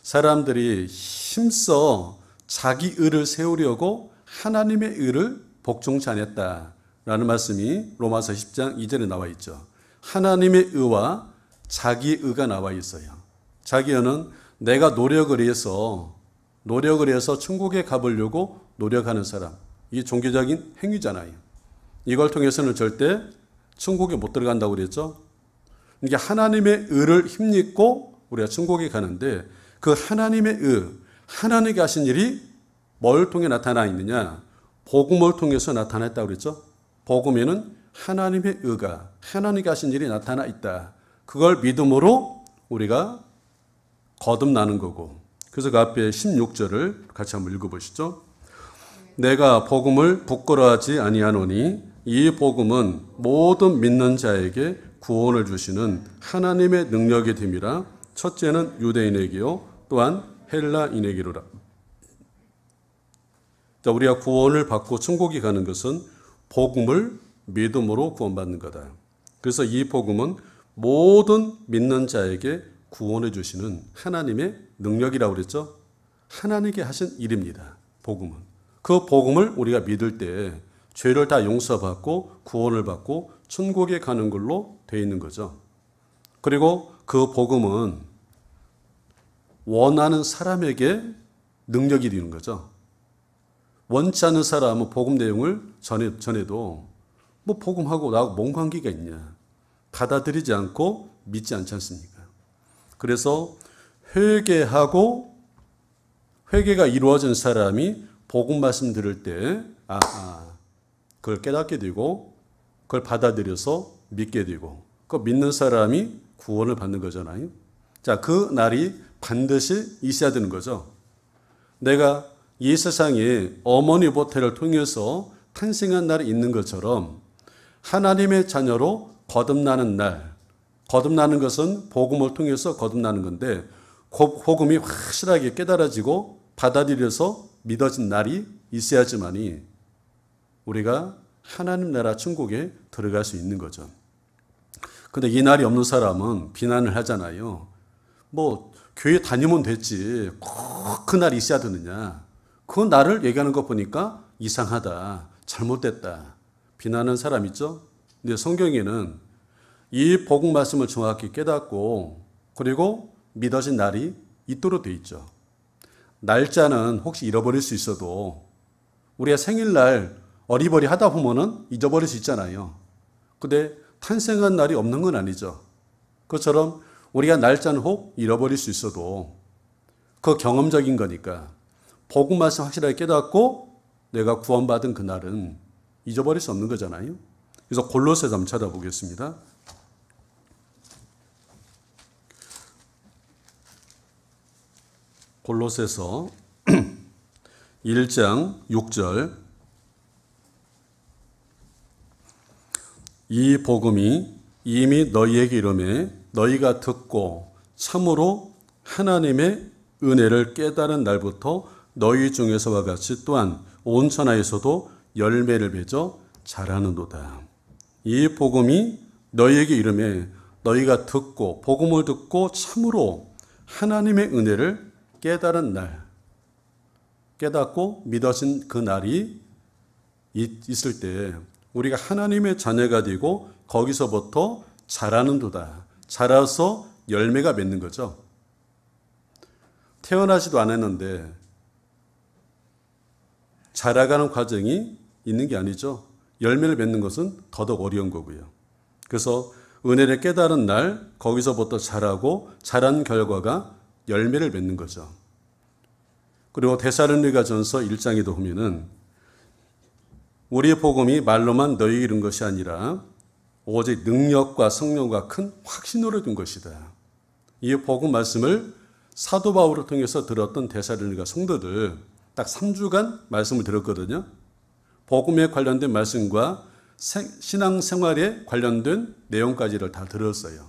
사람들이 힘써 자기 의를 세우려고 하나님의 의를 복종치 않다 라는 말씀이 로마서 10장 2절에 나와 있죠. 하나님의 의와 자기 의가 나와 있어요. 자기 의는 내가 노력을 해서 노력을 해서 천국에 가보려고 노력하는 사람. 이게 종교적인 행위잖아요. 이걸 통해서는 절대 천국에 못 들어간다고 그랬죠. 이게 그러니까 하나님의 의를 힘입고 우리가 천국에 가는데 그 하나님의 의, 하나님이 하신 일이 뭘 통해 나타나 있느냐? 복음을 통해서 나타났다고 그랬죠. 복음에는 하나님의 의가 하나님이 하신 일이 나타나 있다. 그걸 믿음으로 우리가 거듭나는 거고. 그래서 그 앞에 16절을 같이 한번 읽어보시죠. 내가 복음을 부끄러워하지 아니하노니 이 복음은 모든 믿는 자에게 구원을 주시는 하나님의 능력이 됨이라 첫째는 유대인에게요 또한 헬라인에게로라. 자, 우리가 구원을 받고 천국이 가는 것은 복음을 믿음으로 구원받는 거다. 그래서 이 복음은 모든 믿는 자에게 구원해 주시는 하나님의 능력이라고 그랬죠. 하나님께 하신 일입니다. 복음은. 그 복음을 우리가 믿을 때 죄를 다 용서받고 구원을 받고 천국에 가는 걸로 돼 있는 거죠. 그리고 그 복음은 원하는 사람에게 능력이 되는 거죠. 원치 않는 사람은 뭐 복음 내용을 전해, 전해도 뭐 복음하고 나하고 뭔 관계가 있냐. 받아들이지 않고 믿지 않지 않습니까? 그래서 회개하고 회개가 이루어진 사람이 복음 말씀 들을 때 아, 아, 그걸 깨닫게 되고 그걸 받아들여서 믿게 되고 그 믿는 사람이 구원을 받는 거잖아요. 자, 그 날이 반드시 있어야 되는 거죠. 내가 이 세상에 어머니 보태를 통해서 탄생한 날이 있는 것처럼 하나님의 자녀로 거듭나는 날, 거듭나는 것은 복음을 통해서 거듭나는 건데 복음이 확실하게 깨달아지고 받아들여서 믿어진 날이 있어야지만이 우리가 하나님 나라 천국에 들어갈 수 있는 거죠. 근데 이 날이 없는 사람은 비난을 하잖아요. 뭐 교회 다니면 됐지. 꼭 그날 있어야 되느냐. 그 날을 얘기하는 것 보니까 이상하다. 잘못됐다. 비난하 사람 있죠? 근데 성경에는 이 복음 말씀을 정확히 깨닫고 그리고 믿어진 날이 있도록 돼 있죠. 날짜는 혹시 잃어버릴 수 있어도 우리가 생일날 어리버리 하다 보면은 잊어버릴 수 있잖아요. 근데 탄생한 날이 없는 건 아니죠. 그처럼 우리가 날짜는 혹 잃어버릴 수 있어도 그 경험적인 거니까 복음 말씀 확실하게 깨닫고 내가 구원받은 그날은 잊어버릴 수 없는 거잖아요. 그래서 골로새 잠 찾아보겠습니다. 골로새서 1장 <clears throat> 6절 이 복음이 이미 너희에게 이름에 너희가 듣고 참으로 하나님의 은혜를 깨달은 날부터 너희 중에서와 같이 또한 온 천하에서도 열매를 맺어 자라는도다. 이 복음이 너희에게 이름에 너희가 듣고 복음을 듣고 참으로 하나님의 은혜를 깨달은 날, 깨닫고 믿어진 그 날이 있을 때 우리가 하나님의 자녀가 되고 거기서부터 자라는 도다. 자라서 열매가 맺는 거죠. 태어나지도 않았는데 자라가는 과정이 있는 게 아니죠. 열매를 맺는 것은 더더욱 어려운 거고요. 그래서 은혜를 깨달은 날 거기서부터 자라고 자란 결과가 열매를 맺는 거죠. 그리고 데살로니가 전서 1장에도 보면은 우리의 복음이 말로만 너희 이른 것이 아니라 오직 능력과 성령과 큰 확신으로 된 것이다. 이 복음 말씀을 사도 바울을 통해서 들었던 데살로니가 성도들 딱 3주간 말씀을 들었거든요. 복음에 관련된 말씀과 신앙생활에 관련된 내용까지를 다 들었어요.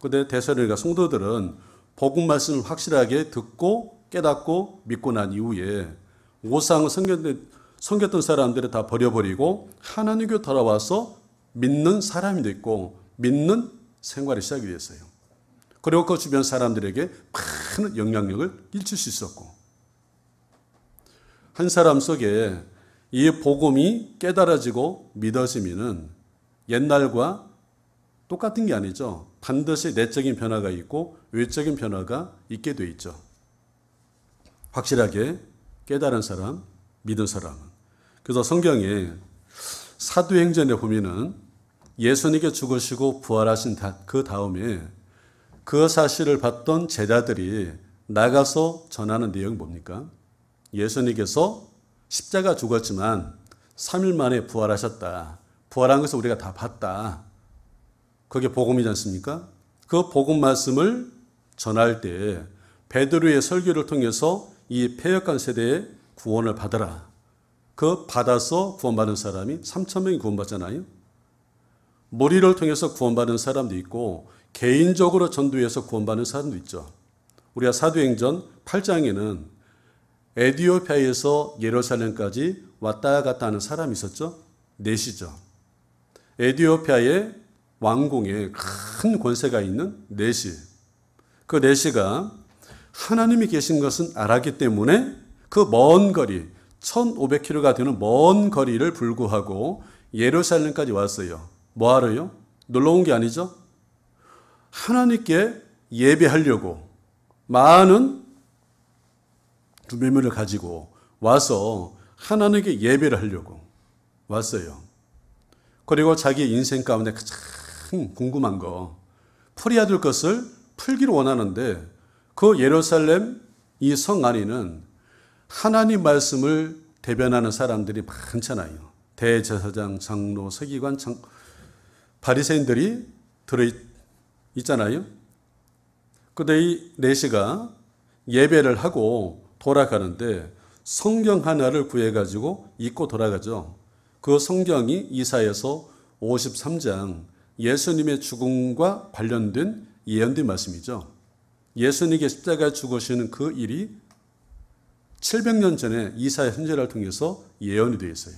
그런데 데살로니가 성도들은 복음 말씀을 확실하게 듣고 깨닫고 믿고 난 이후에 오상을 섬겼던, 섬겼던 사람들을 다 버려버리고 하나님께 돌아와서 믿는 사람이 있고 믿는 생활이 시작이 됐어요. 그리고 그 주변 사람들에게 많은 영향력을 끼칠 수 있었고 한 사람 속에 이 복음이 깨달아지고 믿어지면은 옛날과 똑같은 게 아니죠. 반드시 내적인 변화가 있고 외적인 변화가 있게 돼 있죠. 확실하게 깨달은 사람, 믿은 사람은. 그래서 성경에 사도행전에 보면은 예수님께 죽으시고 부활하신 그 다음에 그 사실을 봤던 제자들이 나가서 전하는 내용이 뭡니까? 예수님께서 십자가 죽었지만 3일 만에 부활하셨다. 부활한 것을 우리가 다 봤다. 그게 복음이지 않습니까? 그 복음 말씀을 전할 때 베드로의 설교를 통해서 이 폐역한 세대의 구원을 받아라. 그 받아서 구원받은 사람이 3천 명이 구원받잖아요. 모리를 통해서 구원받은 사람도 있고 개인적으로 전도해서 구원받는 사람도 있죠. 우리가 사도행전 8장에는 에디오피아에서 예루살렘까지 왔다 갔다 하는 사람이 있었죠. 넷이죠. 에디오피아의 왕궁에 큰 권세가 있는 넷이 그 내시가 하나님이 계신 것은 알았기 때문에 그 먼 거리, 1500km가 되는 먼 거리를 불구하고 예루살렘까지 왔어요. 뭐 하러요? 놀러 온게 아니죠? 하나님께 예배하려고 많은 준비물을 가지고 와서 하나님께 예배를 하려고 왔어요. 그리고 자기 인생 가운데 가장 궁금한 거, 풀어야 될 것을 풀기를 원하는데 그 예루살렘 이 성 안에는 하나님 말씀을 대변하는 사람들이 많잖아요. 대제사장, 장로, 서기관, 장, 바리새인들이 들어 있잖아요. 그때 이 내시가 예배를 하고 돌아가는데 성경 하나를 구해 가지고 읽고 돌아가죠. 그 성경이 이사에서 53장 예수님의 죽음과 관련된 예언된 말씀이죠. 예수님께 십자가에 죽으시는 그 일이 700년 전에 이사의 현재를 통해서 예언이 되어 있어요.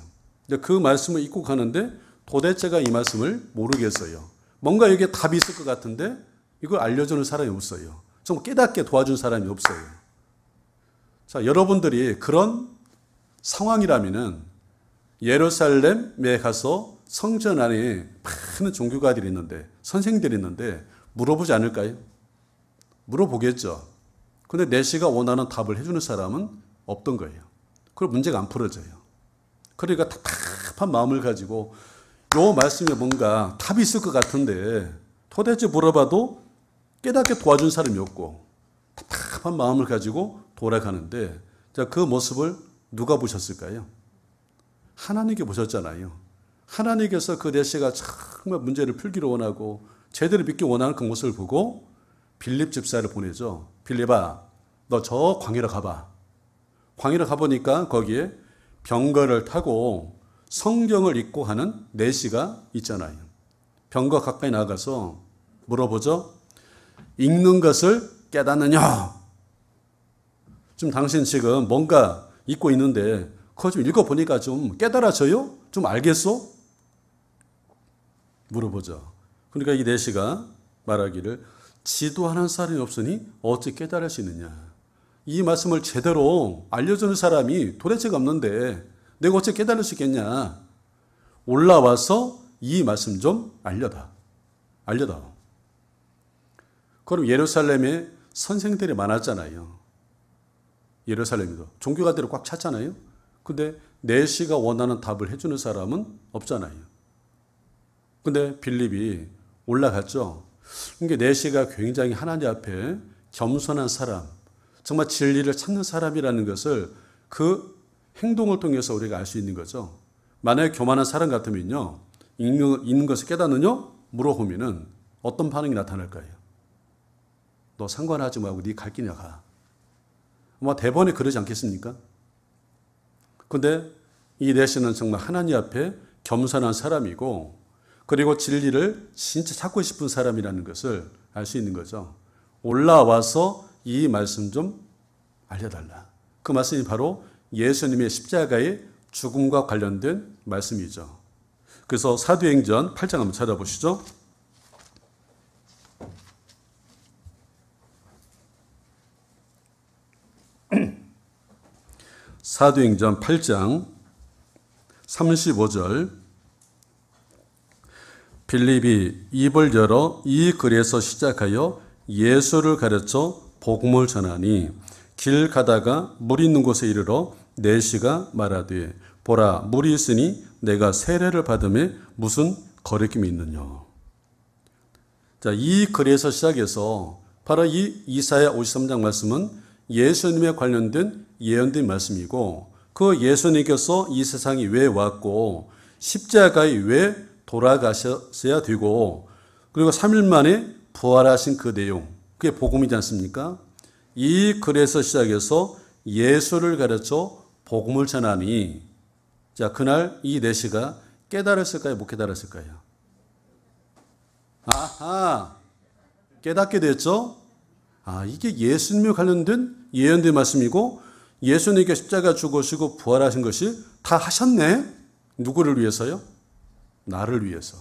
그 말씀을 입국하는데 도대체가 이 말씀을 모르겠어요. 뭔가 여기에 답이 있을 것 같은데 이걸 알려주는 사람이 없어요. 좀 깨닫게 도와준 사람이 없어요. 자, 여러분들이 그런 상황이라면은 예루살렘에 가서 성전 안에 많은 종교가들이 있는데 선생들이 있는데 물어보지 않을까요? 물어보겠죠. 근데 내시가 원하는 답을 해주는 사람은 없던 거예요. 그럼 문제가 안 풀어져요. 그러니까 답답한 마음을 가지고 요 말씀에 뭔가 답이 있을 것 같은데 도대체 물어봐도 깨닫게 도와준 사람이 없고 답답한 마음을 가지고 돌아가는데 그 모습을 누가 보셨을까요? 하나님께 보셨잖아요. 하나님께서 그 내시가 정말 문제를 풀기를 원하고 제대로 믿기 원하는 그곳을 보고 빌립 집사를 보내죠. 빌립아, 너 저광해로 가봐. 광해로 가보니까 거기에 병거를 타고 성경을 읽고 하는 내시가 있잖아요. 병거 가까이 나가서 물어보죠. 읽는 것을 깨닫느냐? 지금 당신 지금 뭔가 읽고 있는데 그거 좀 읽어보니까 좀 깨달아져요? 좀 알겠어? 물어보죠. 그러니까 이 내시가 말하기를 지도하는 사람이 없으니 어찌 깨달을 수 있느냐. 이 말씀을 제대로 알려주는 사람이 도대체가 없는데 내가 어찌 깨달을 수 있겠냐. 올라와서 이 말씀 좀 알려다. 알려다. 그럼 예루살렘에 선생들이 많았잖아요. 예루살렘에도 종교가대로 꽉 찼잖아요. 근데 내시가 원하는 답을 해주는 사람은 없잖아요. 근데 빌립이 올라갔죠. 그러니까 내시가 굉장히 하나님 앞에 겸손한 사람, 정말 진리를 찾는 사람이라는 것을 그 행동을 통해서 우리가 알 수 있는 거죠. 만약에 교만한 사람 같으면요. 있는, 있는 것을 깨닫느냐? 물어보면은 어떤 반응이 나타날까요? 너 상관하지 말고 네 갈 길이나 가. 아마 대번에 그러지 않겠습니까? 근데 이 내시는 정말 하나님 앞에 겸손한 사람이고 그리고 진리를 진짜 찾고 싶은 사람이라는 것을 알 수 있는 거죠. 올라와서 이 말씀 좀 알려달라. 그 말씀이 바로 예수님의 십자가의 죽음과 관련된 말씀이죠. 그래서 사도행전 8장 한번 찾아보시죠. <clears throat> 사도행전 8장 35절 빌립이 입을 열어 이 글에서 시작하여 예수를 가르쳐 복음을 전하니 길 가다가 물 있는 곳에 이르러 내시가 네 말하되 보라 물이 있으니 내가 세례를 받음에 무슨 거리낌이 있느냐. 자, 이 글에서 시작해서 바로 이 이사야 53장 말씀은 예수님에 관련된 예언된 말씀이고 그 예수님께서 이 세상이 왜 왔고 십자가에 왜 돌아가셨어야 되고 그리고 3일 만에 부활하신 그 내용 그게 복음이지 않습니까? 이 글에서 시작해서 예수를 가르쳐 복음을 전하니 자 그날 이 내시가 깨달았을까요? 못 깨달았을까요? 아하 깨닫게 됐죠? 아 이게 예수님과 관련된 예언된 말씀이고 예수님께 십자가 죽으시고 부활하신 것이 다 하셨네 누구를 위해서요? 나를 위해서.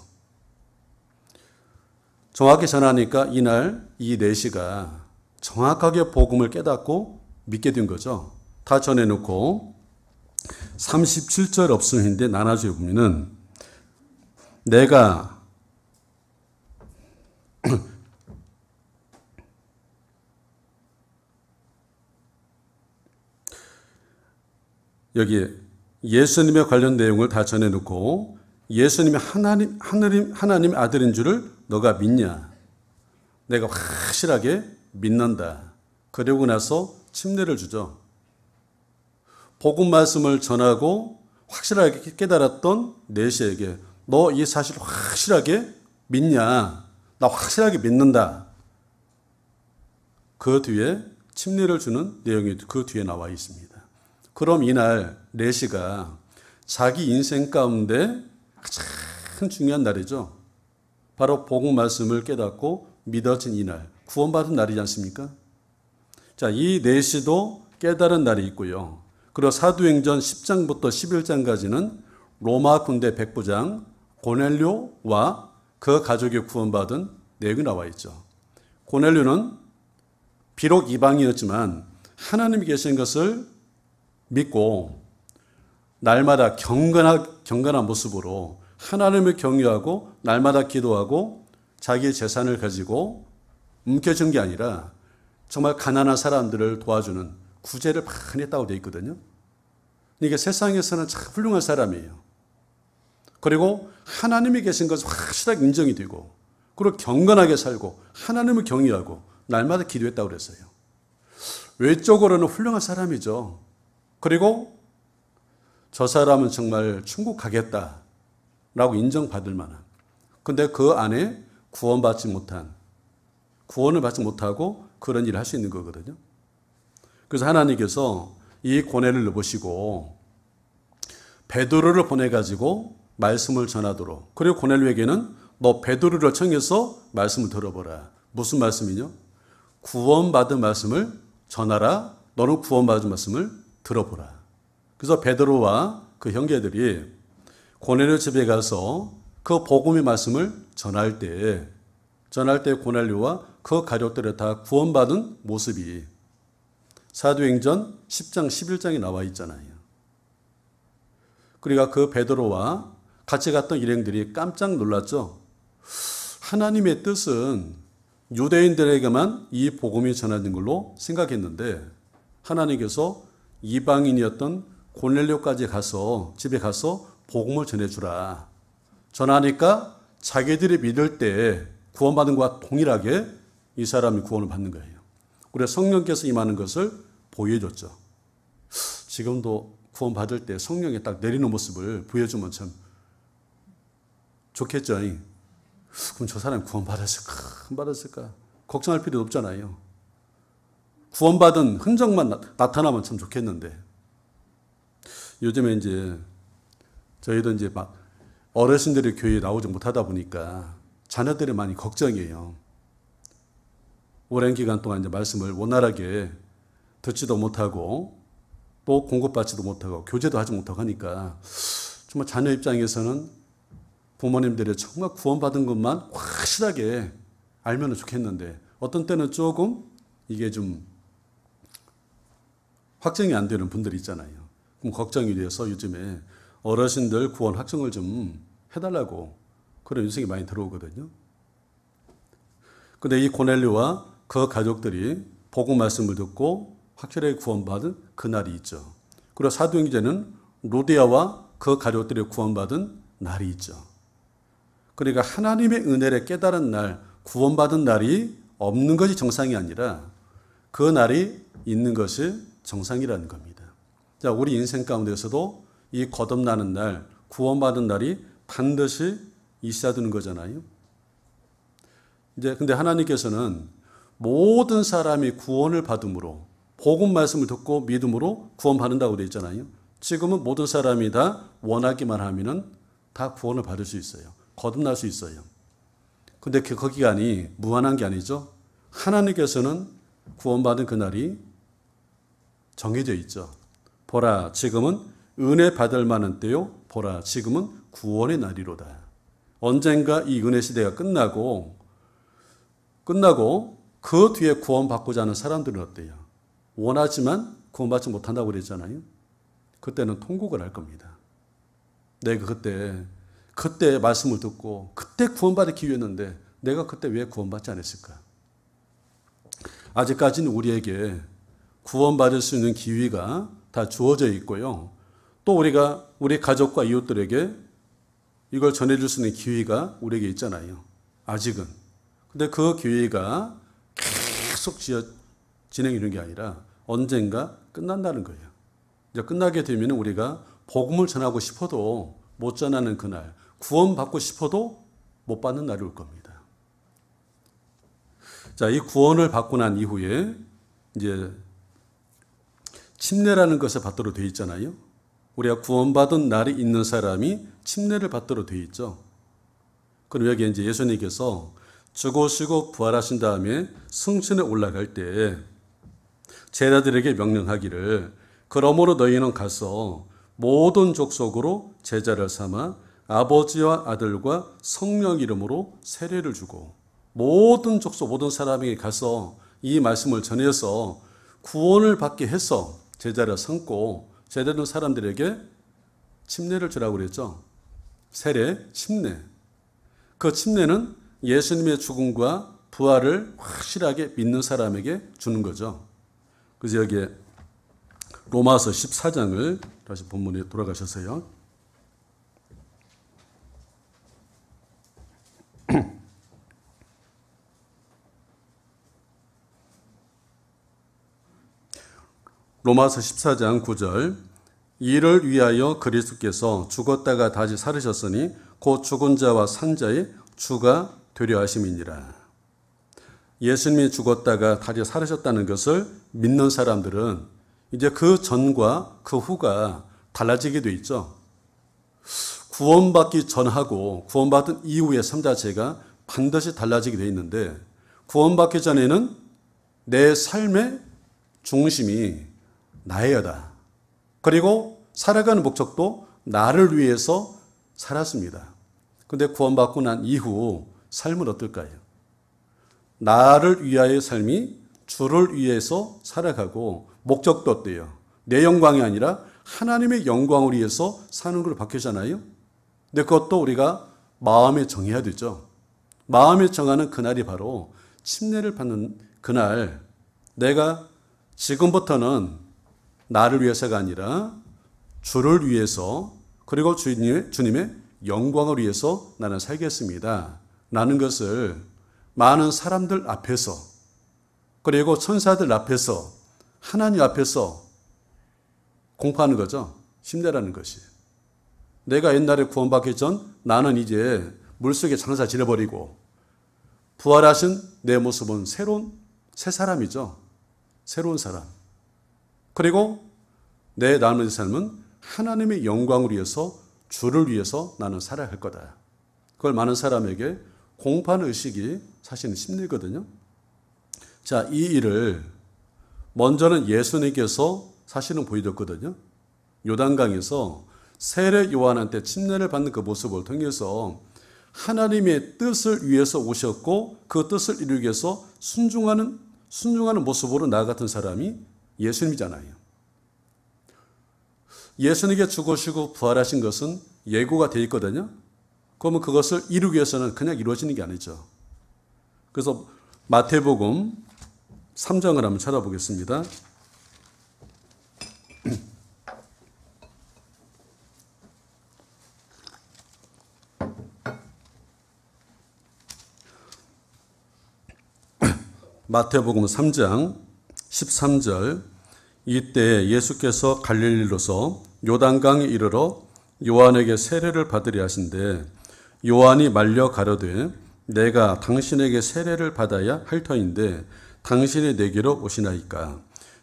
정확히 전하니까 이날 이 내시가 정확하게 복음을 깨닫고 믿게 된 거죠. 다 전해놓고 37절 없음인데 나눠져 보면은 내가 <clears throat> 여기 예수님에 관련 내용을 다 전해놓고 예수님이 하나님, 하나님, 하나님 아들인 줄을 너가 믿냐? 내가 확실하게 믿는다. 그리고 나서 침례를 주죠. 복음 말씀을 전하고 확실하게 깨달았던 내시에게 너 이 사실 확실하게 믿냐? 나 확실하게 믿는다. 그 뒤에 침례를 주는 내용이 그 뒤에 나와 있습니다. 그럼 이날 내시가 자기 인생 가운데 가장 중요한 날이죠. 바로 복음 말씀을 깨닫고 믿어진 이날, 구원받은 날이지 않습니까? 자, 이 4시도 깨달은 날이 있고요. 그리고 사도행전 10장부터 11장까지는 로마 군대 백부장 고넬료와 그 가족이 구원받은 내용이 나와 있죠. 고넬료는 비록 이방이었지만 하나님이 계신 것을 믿고 날마다 경건하, 경건한 모습으로 하나님을 경유하고 날마다 기도하고 자기의 재산을 가지고 움켜쥔 게 아니라 정말 가난한 사람들을 도와주는 구제를 많이 했다고 되어 있거든요. 그러니까 세상에서는 참 훌륭한 사람이에요. 그리고 하나님이 계신 것을 확실하게 인정이 되고 그리고 경건하게 살고 하나님을 경유하고 날마다 기도했다고 그랬어요. 외적으로는 훌륭한 사람이죠. 그리고 저 사람은 정말 충국 가겠다라고 인정받을 만한. 근데 그 안에 구원받지 못한, 구원을 받지 못하고 그런 일을 할 수 있는 거거든요. 그래서 하나님께서 이 고뇌를 넣으시고 베드로를 보내 가지고 말씀을 전하도록. 그리고 고넬료에게는 너 베드로를 청해서 말씀을 들어보라. 무슨 말씀이냐? 구원받은 말씀을 전하라. 너는 구원받은 말씀을 들어보라. 그래서 베드로와 그 형제들이 고넬료 집에 가서 그 복음의 말씀을 전할 때 전할 때 고넬료와 그 가족들을 다 구원받은 모습이 사도행전 10장 11장에 나와 있잖아요. 그러니까 그 베드로와 같이 갔던 일행들이 깜짝 놀랐죠. 하나님의 뜻은 유대인들에게만 이 복음이 전하는 걸로 생각했는데 하나님께서 이방인이었던 고넬료까지 가서 집에 가서 복음을 전해주라. 전하니까 자기들이 믿을 때 구원받은 것과 동일하게 이 사람이 구원을 받는 거예요. 우리가 성령께서 임하는 것을 보여줬죠. 지금도 구원받을 때 성령이 딱 내리는 모습을 보여주면 참 좋겠죠. 그럼 저 사람이 구원받았을까? 안 받았을까? 걱정할 필요 없잖아요. 구원받은 흔적만 나타나면 참 좋겠는데 요즘에 이제 저희도 이제 막 어르신들이 교회에 나오지 못하다 보니까 자녀들이 많이 걱정이에요. 오랜 기간 동안 이제 말씀을 원활하게 듣지도 못하고 또 공급받지도 못하고 교제도 하지 못하고 하니까 정말 자녀 입장에서는 부모님들이 정말 구원받은 것만 확실하게 알면 좋겠는데 어떤 때는 조금 이게 좀 확정이 안 되는 분들이 있잖아요. 걱정이 돼서 요즘에 어르신들 구원 확정을 좀 해달라고 그런 요청이 많이 들어오거든요. 근데 이 고넬료와 그 가족들이 복음 말씀을 듣고 확실하게 구원받은 그날이 있죠. 그리고 사도행전은 로디아와 그 가족들이 구원받은 날이 있죠. 그러니까 하나님의 은혜를 깨달은 날, 구원받은 날이 없는 것이 정상이 아니라 그 날이 있는 것이 정상이라는 겁니다. 자, 우리 인생 가운데서도 이 거듭나는 날, 구원받은 날이 반드시 있어야 거잖아요. 이제 근데 하나님께서는 모든 사람이 구원을 받음으로 복음 말씀을 듣고 믿음으로 구원받는다고 되어 있잖아요. 지금은 모든 사람이 다 원하기만 하면은 다 구원을 받을 수 있어요. 거듭날 수 있어요. 근데 그 거기간이 그 무한한 게 아니죠. 하나님께서는 구원받은 그날이 정해져 있죠. 보라 지금은 은혜 받을 만한 때요. 보라 지금은 구원의 날이로다. 언젠가 이 은혜 시대가 끝나고 끝나고 그 뒤에 구원받고자 하는 사람들은 어때요? 원하지만 구원받지 못한다고 그랬잖아요. 그때는 통곡을 할 겁니다. 내가 그때 그때 말씀을 듣고 그때 구원받을 기회였는데 내가 그때 왜 구원받지 않았을까? 아직까지는 우리에게 구원받을 수 있는 기회가 다 주어져 있고요. 또 우리가 우리 가족과 이웃들에게 이걸 전해줄 수 있는 기회가 우리에게 있잖아요. 아직은. 근데 그 기회가 계속 진행이 되는 게 아니라 언젠가 끝난다는 거예요. 이제 끝나게 되면 우리가 복음을 전하고 싶어도 못 전하는 그날, 구원받고 싶어도 못 받는 날이 올 겁니다. 자, 이 구원을 받고 난 이후에 이제 침례라는 것을 받도록 되어 있잖아요. 우리가 구원받은 날이 있는 사람이 침례를 받도록 되어 있죠. 그럼 여기 이제 예수님께서 죽으시고 부활하신 다음에 승천에 올라갈 때 제자들에게 명령하기를 그러므로 너희는 가서 모든 족속으로 제자를 삼아 아버지와 아들과 성령 이름으로 세례를 주고 모든 족속 모든 사람에게 가서 이 말씀을 전해서 구원을 받게 해서 제자를 삼고 제자는 사람들에게 침례를 주라고 그랬죠. 세례, 침례. 그 침례는 예수님의 죽음과 부활을 확실하게 믿는 사람에게 주는 거죠. 그래서 여기에 로마서 14장을 다시 본문에 돌아가셔서요. 로마서 14장 9절 이를 위하여 그리스께서 죽었다가 다시 살으셨으니 곧 죽은 자와 산 자의 주가 되려 하심이니라. 예수님이 죽었다가 다시 살으셨다는 것을 믿는 사람들은 이제 그 전과 그 후가 달라지게 돼 있죠. 구원받기 전하고 구원받은 이후의 삶 자체가 반드시 달라지게 돼 있는데 구원받기 전에는 내 삶의 중심이 나의 여다. 그리고 살아가는 목적도 나를 위해서 살았습니다. 근데 구원받고 난 이후 삶은 어떨까요? 나를 위하여 삶이 주를 위해서 살아가고 목적도 어때요? 내 영광이 아니라 하나님의 영광을 위해서 사는 걸로 바뀌잖아요. 근데 그것도 우리가 마음에 정해야 되죠. 마음에 정하는 그날이 바로 침례를 받는 그날 내가 지금부터는 나를 위해서가 아니라 주를 위해서 그리고 주님의, 주님의 영광을 위해서 나는 살겠습니다. 라는 것을 많은 사람들 앞에서 그리고 천사들 앞에서 하나님 앞에서 공포하는 거죠. 힘내라는 것이. 내가 옛날에 구원받기 전 나는 이제 물속에 장사 지내버리고 부활하신 내 모습은 새로운 새 사람이죠. 새로운 사람. 그리고 내 남은 삶은 하나님의 영광을 위해서 주를 위해서 나는 살아야 할 거다. 그걸 많은 사람에게 공판 의식이 사실은 심리거든요. 자, 이 일을 먼저는 예수님께서 사실은 보여줬거든요. 요단강에서 세례 요한한테 침례를 받는 그 모습을 통해서 하나님의 뜻을 위해서 오셨고 그 뜻을 이루기 위해서 순종하는 순종하는 모습으로 나 같은 사람이 예수님이잖아요. 예수님에 죽으시고 부활하신 것은 예고가 되어 있거든요. 그러면 그것을 이루기 위해서는 그냥 이루어지는 게 아니죠. 그래서 마태복음 3장을 한번 찾아보겠습니다. <clears throat> 마태복음 3장 13절 이때 예수께서 갈릴리로서 요단강에 이르러 요한에게 세례를 받으려 하신데 요한이 말려 가려되 내가 당신에게 세례를 받아야 할 터인데 당신이 내게로 오시나이까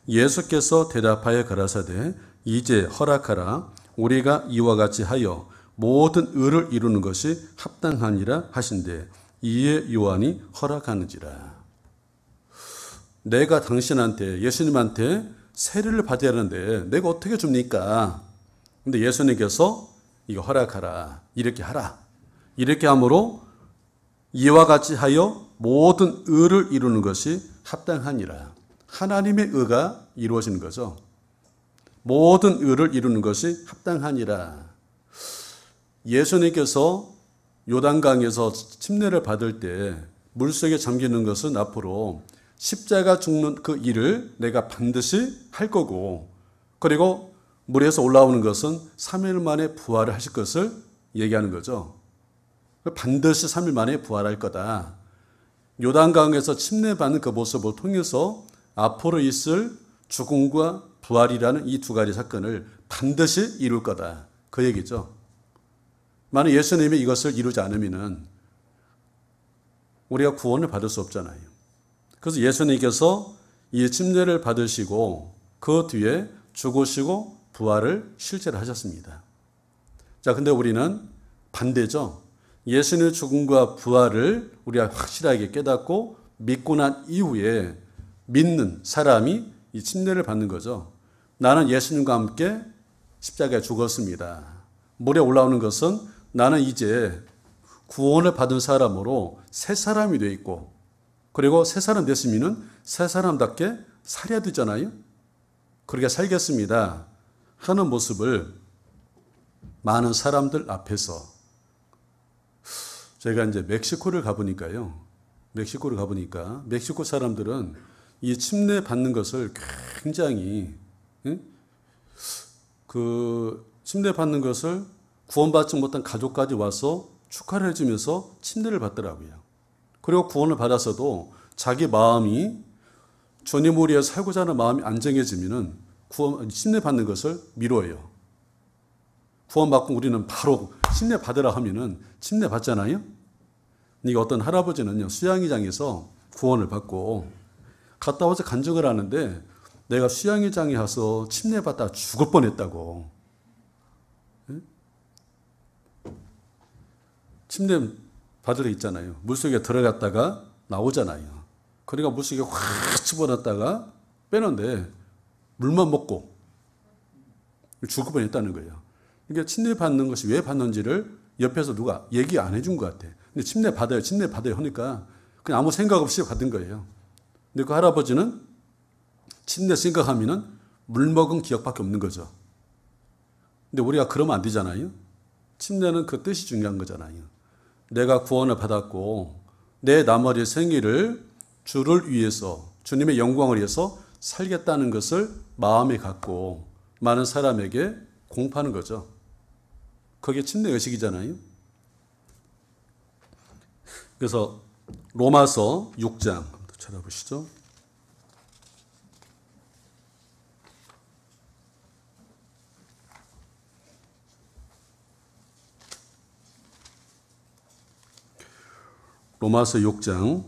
예수께서 대답하여 가라사대 이제 허락하라 우리가 이와 같이 하여 모든 의를 이루는 것이 합당하니라 하신대 이에 요한이 허락하는지라 내가 당신한테 예수님한테 세례를 받아야 하는데 내가 어떻게 줍니까? 근데 예수님께서 이거 허락하라. 이렇게 하라. 이렇게 함으로 이와 같이 하여 모든 의를 이루는 것이 합당하니라. 하나님의 의가 이루어지는 거죠. 모든 의를 이루는 것이 합당하니라. 예수님께서 요단강에서 침례를 받을 때 물속에 잠기는 것은 앞으로 십자가 죽는 그 일을 내가 반드시 할 거고 그리고 물에서 올라오는 것은 3일 만에 부활을 하실 것을 얘기하는 거죠. 반드시 3일 만에 부활할 거다. 요단강에서 침례받는 그 모습을 통해서 앞으로 있을 죽음과 부활이라는 이 두 가지 사건을 반드시 이룰 거다. 그 얘기죠. 만약 예수님이 이것을 이루지 않으면 우리가 구원을 받을 수 없잖아요. 그래서 예수님께서 이 침례를 받으시고 그 뒤에 죽으시고 부활을 실제로 하셨습니다. 자, 근데 우리는 반대죠. 예수님의 죽음과 부활을 우리가 확실하게 깨닫고 믿고 난 이후에 믿는 사람이 이 침례를 받는 거죠. 나는 예수님과 함께 십자가에 죽었습니다. 물에 올라오는 것은 나는 이제 구원을 받은 사람으로 새 사람이 되어 있고 그리고 새 사람 됐으면은 새 사람답게 살아야 되잖아요. 그렇게 살겠습니다. 하는 모습을 많은 사람들 앞에서 제가 이제 멕시코를 가보니까요. 멕시코를 가보니까 멕시코 사람들은 이 침례 받는 것을 굉장히 그 침례 받는 것을 구원받지 못한 가족까지 와서 축하를 해주면서 침례를 받더라고요. 그리고 구원을 받았어도 자기 마음이 주님을 위해 살고자 하는 마음이 안정해지면은 구원 신뢰받는 것을 미뤄요. 구원받고 우리는 바로 신뢰받으라 하면은 신뢰받잖아요. 이게 어떤 할아버지는요 수양회장에서 구원을 받고 갔다 와서 간증을 하는데 내가 수양회장에 가서 침례받다 죽을 뻔했다고. 침례 바다에 있잖아요. 물속에 들어갔다가 나오잖아요. 그러니까 물속에 확 집어넣다가 었 빼는데 물만 먹고 죽을 뻔했다는 거예요. 그러니까 침례 받는 것이 왜 받는지를 옆에서 누가 얘기 안 해준 것 같아. 근데 침례 받아요, 침례 받아요 하니까 그냥 아무 생각 없이 받은 거예요. 근데 그 할아버지는 침례 생각하면은 물 먹은 기억밖에 없는 거죠. 근데 우리가 그러면 안 되잖아요. 침례는 그 뜻이 중요한 거잖아요. 내가 구원을 받았고 내 나머지 생일을 주를 위해서 주님의 영광을 위해서 살겠다는 것을 마음에 갖고 많은 사람에게 공파하는 거죠. 그게 침례 의식이잖아요. 그래서 로마서 6장 찾아보시죠. 로마서 6장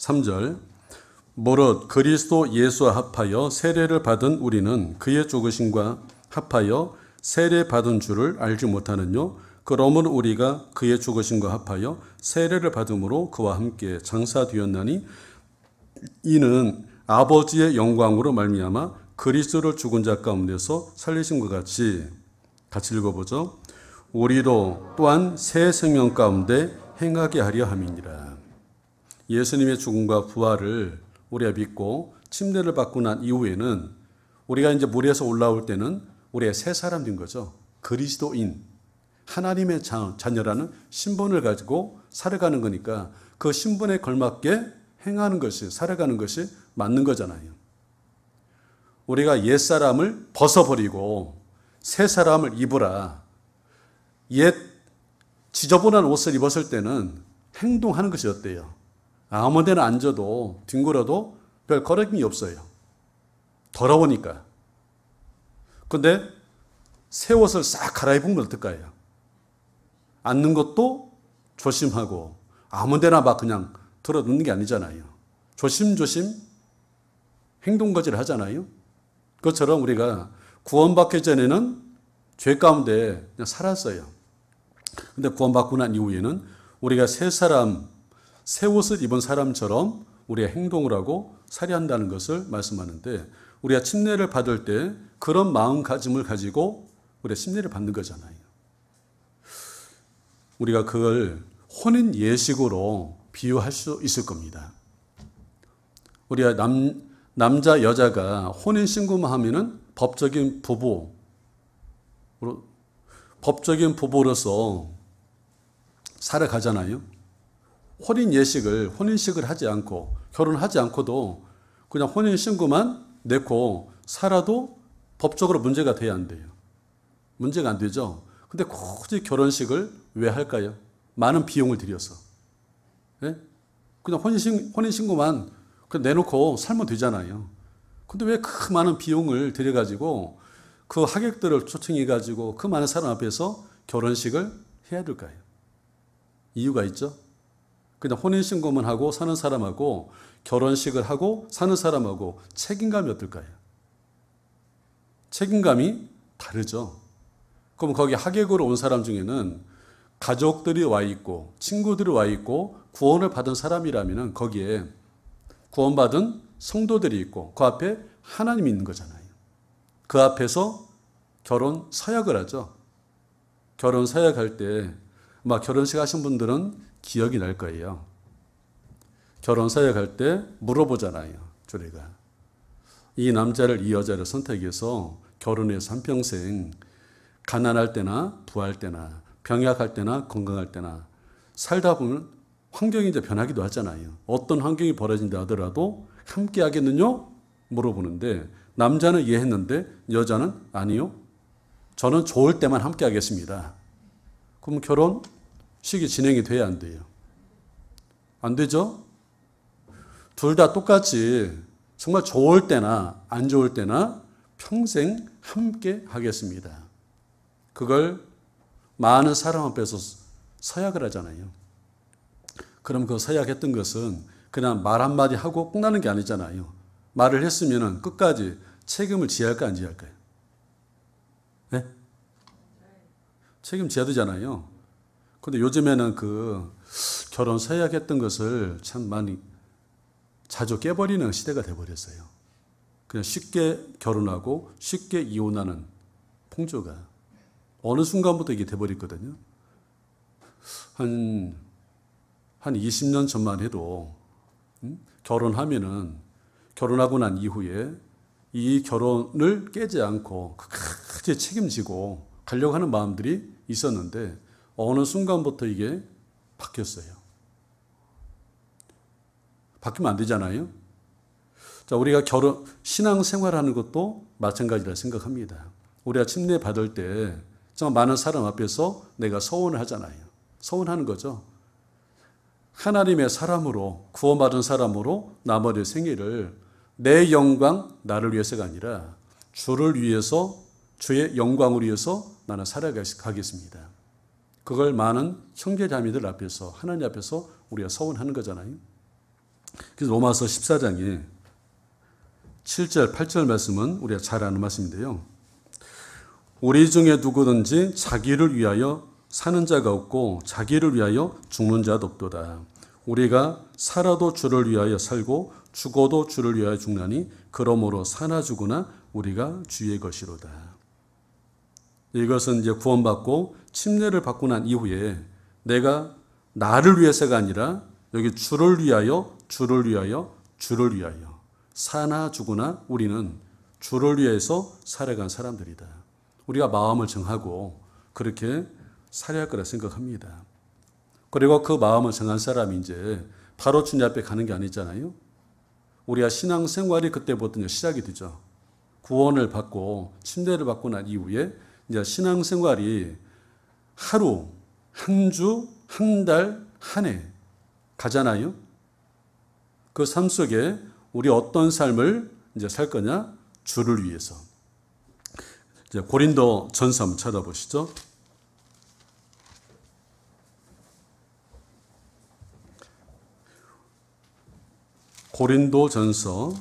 3절 무릇 그리스도 예수와 합하여 세례를 받은 우리는 그의 죽으심과 합하여 세례 받은 줄을 알지 못하는요 그러므로 우리가 그의 죽으심과 합하여 세례를 받음으로 그와 함께 장사되었나니 이는 아버지의 영광으로 말미암아 그리스도를 죽은 자 가운데서 살리신 것 같이 같이 읽어보죠. 우리도 또한 새 생명 가운데 행하게 하려 함이니라. 예수님의 죽음과 부활을 우리가 믿고 침례를 받고 난 이후에는 우리가 이제 물에서 올라올 때는 우리의 새 사람인 거죠. 그리스도인 하나님의 자녀라는 신분을 가지고 살아가는 거니까 그 신분에 걸맞게 행하는 것이 살아가는 것이 맞는 거잖아요. 우리가 옛사람을 벗어버리고 새 사람을 입으라. 옛 지저분한 옷을 입었을 때는 행동하는 것이 어때요? 아무 데나 앉아도 뒹굴어도 별 거름이 없어요. 더러우니까. 근데 새 옷을 싹 갈아입으면 어떨까요? 앉는 것도 조심하고 아무 데나 막 그냥 들어눕는 게 아니잖아요. 조심조심 행동거지를 하잖아요. 그처럼 우리가 구원받기 전에는 죄 가운데 살았어요. 근데 구원받고 난 이후에는 우리가 새 사람, 새 옷을 입은 사람처럼 우리의 행동을 하고 살해한다는 것을 말씀하는데 우리가 침례를 받을 때 그런 마음가짐을 가지고 우리가 침례를 받는 거잖아요. 우리가 그걸 혼인 예식으로 비유할 수 있을 겁니다. 우리가 남, 남자, 여자가 혼인신고만 하면은 법적인 부부로 법적인 부부로서 살아가잖아요. 혼인 예식을 혼인식을 하지 않고 결혼하지 않고도 그냥 혼인 신고만 내고 살아도 법적으로 문제가 돼야 안 돼요. 문제가 안 되죠. 근데 굳이 결혼식을 왜 할까요? 많은 비용을 들여서. 예? 그냥 혼인신, 혼인신고만 그냥 내놓고 살면 되잖아요. 근데 왜 그 많은 비용을 들여가지고 그 하객들을 초청해 가지고 그 많은 사람 앞에서 결혼식을 해야 될까요? 이유가 있죠. 그냥 혼인신고만 하고 사는 사람하고 결혼식을 하고 사는 사람하고 책임감이 어떨까요? 책임감이 다르죠. 그럼 거기 하객으로 온 사람 중에는 가족들이 와 있고 친구들이 와 있고 구원을 받은 사람이라면 거기에 구원받은 성도들이 있고 그 앞에 하나님이 있는 거잖아요. 그 앞에서 결혼 서약을 하죠. 결혼 서약할 때, 막 결혼식 하신 분들은 기억이 날 거예요. 결혼 서약할 때 물어보잖아요. 조례가. 이 남자를, 이 여자를 선택해서 결혼해서 한평생 가난할 때나 부할 때나 병약할 때나 건강할 때나 살다 보면 환경이 이제 변하기도 하잖아요. 어떤 환경이 벌어진다 하더라도 함께 하겠느냐? 물어보는데 남자는 이해했는데 여자는 아니요. 저는 좋을 때만 함께 하겠습니다. 그럼 결혼식이 진행이 돼야 안 돼요. 안 되죠? 둘 다 똑같이 정말 좋을 때나 안 좋을 때나 평생 함께 하겠습니다. 그걸 많은 사람 앞에서 서약을 하잖아요. 그럼 그 서약했던 것은 그냥 말 한마디 하고 끝나는 게 아니잖아요. 말을 했으면 끝까지 책임을 지할까 안 지할까요? 네? 책임 지야 되잖아요. 근데 요즘에는 그 결혼 서약했던 것을 참 많이 자주 깨버리는 시대가 돼버렸어요. 그냥 쉽게 결혼하고 쉽게 이혼하는 풍조가 어느 순간부터 이게 돼버렸거든요. 한, 한 20년 전만 해도 음? 결혼하면은 결혼하고 난 이후에 이 결혼을 깨지 않고 크게 책임지고 가려고 하는 마음들이 있었는데 어느 순간부터 이게 바뀌었어요. 바뀌면 안 되잖아요. 자, 우리가 결혼 신앙 생활하는 것도 마찬가지라 생각합니다. 우리가 침례 받을 때 정말 많은 사람 앞에서 내가 서원을 하잖아요. 서원하는 거죠. 하나님의 사람으로 구원받은 사람으로 나머지 생애를 내 영광 나를 위해서가 아니라 주를 위해서 주의 영광을 위해서 나는 살아가겠습니다. 그걸 많은 형제자매들 앞에서 하나님 앞에서 우리가 서원하는 거잖아요. 그래서 로마서 14장에 7절, 8절 말씀은 우리가 잘 아는 말씀인데요. 우리 중에 누구든지 자기를 위하여 사는 자가 없고 자기를 위하여 죽는 자도 없도다. 우리가 살아도 주를 위하여 살고 죽어도 주를 위하여 죽나니 그러므로 사나 죽으나 우리가 주의 것이로다. 이것은 이제 구원받고 침례를 받고 난 이후에 내가 나를 위해서가 아니라 여기 주를 위하여 주를 위하여 주를 위하여 사나 죽으나 우리는 주를 위해서 살아간 사람들이다. 우리가 마음을 정하고 그렇게 살아야 할 거라 생각합니다. 그리고 그 마음을 정한 사람이 이제 바로 주님 앞에 가는 게 아니잖아요. 우리가 신앙생활이 그때부터 시작이 되죠. 구원을 받고 침례를 받고 난 이후에 이제 신앙생활이 하루, 한 주, 한 달, 한 해 가잖아요. 그 삶 속에 우리 어떤 삶을 이제 살 거냐? 주를 위해서. 이제 고린도 전서 한번 찾아보시죠. 고린도 전서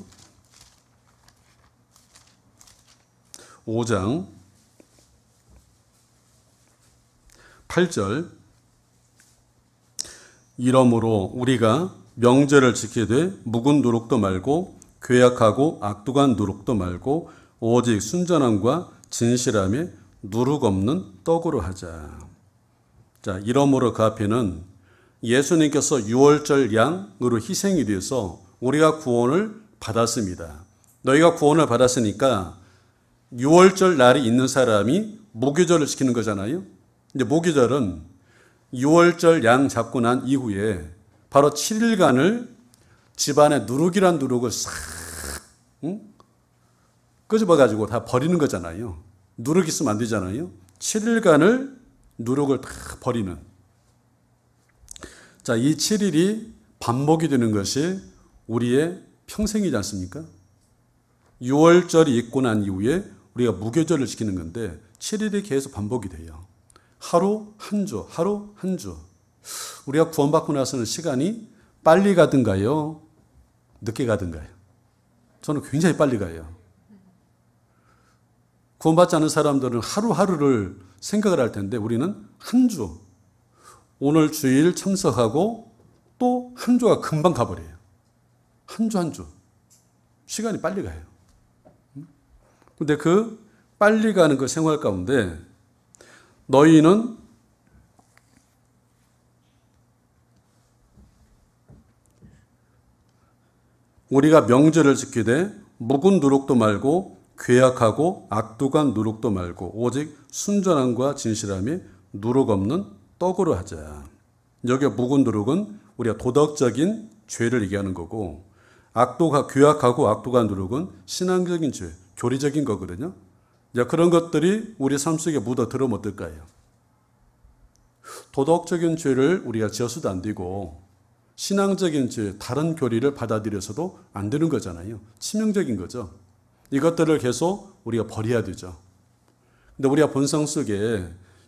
5장 8절 이러므로 우리가 명절을 지키되 묵은 누룩도 말고 괴약하고 악독한 누룩도 말고 오직 순전함과 진실함에 누룩 없는 떡으로 하자. 자, 이러므로 그 앞에는 예수님께서 6월절 양으로 희생이 되어서 우리가 구원을 받았습니다. 너희가 구원을 받았으니까 6월절 날이 있는 사람이 모교절을 시키는 거잖아요. 근데 모교절은 6월절 양 잡고 난 이후에 바로 7일간을 집안에 누룩이란 누룩을 싹 응? 끄집어가지고 다 버리는 거잖아요. 누룩 있으면 안 되잖아요. 7일간을 누룩을 다 버리는. 자, 이 7일이 반복이 되는 것이 우리의 평생이지 않습니까? 6월절이 있고 난 이후에 우리가 무교절을 지키는 건데 7일이 계속 반복이 돼요. 하루 한 주, 하루 한 주. 우리가 구원받고 나서는 시간이 빨리 가든가요? 늦게 가든가요? 저는 굉장히 빨리 가요. 구원받지 않은 사람들은 하루하루를 생각을 할 텐데 우리는 한 주. 오늘 주일 참석하고 또 한 주가 금방 가버려요. 한주한주 시간이 빨리 가요. 근데 그 빨리 가는 그 생활 가운데 너희는 우리가 명절을 지키되 묵은 누룩도 말고 괴악하고 악독한 누룩도 말고 오직 순전함과 진실함이 누룩 없는 떡으로 하자. 여기 묵은 누룩은 우리가 도덕적인 죄를 얘기하는 거고 악도가 규약하고 악도가 누룩은 신앙적인 죄, 교리적인 거거든요. 이제 그런 것들이 우리 삶 속에 묻어 들어면 어떨까요? 도덕적인 죄를 우리가 지어서도 안 되고 신앙적인 죄, 다른 교리를 받아들여서도 안 되는 거잖아요. 치명적인 거죠. 이것들을 계속 우리가 버려야 되죠. 근데 우리가 본성 속에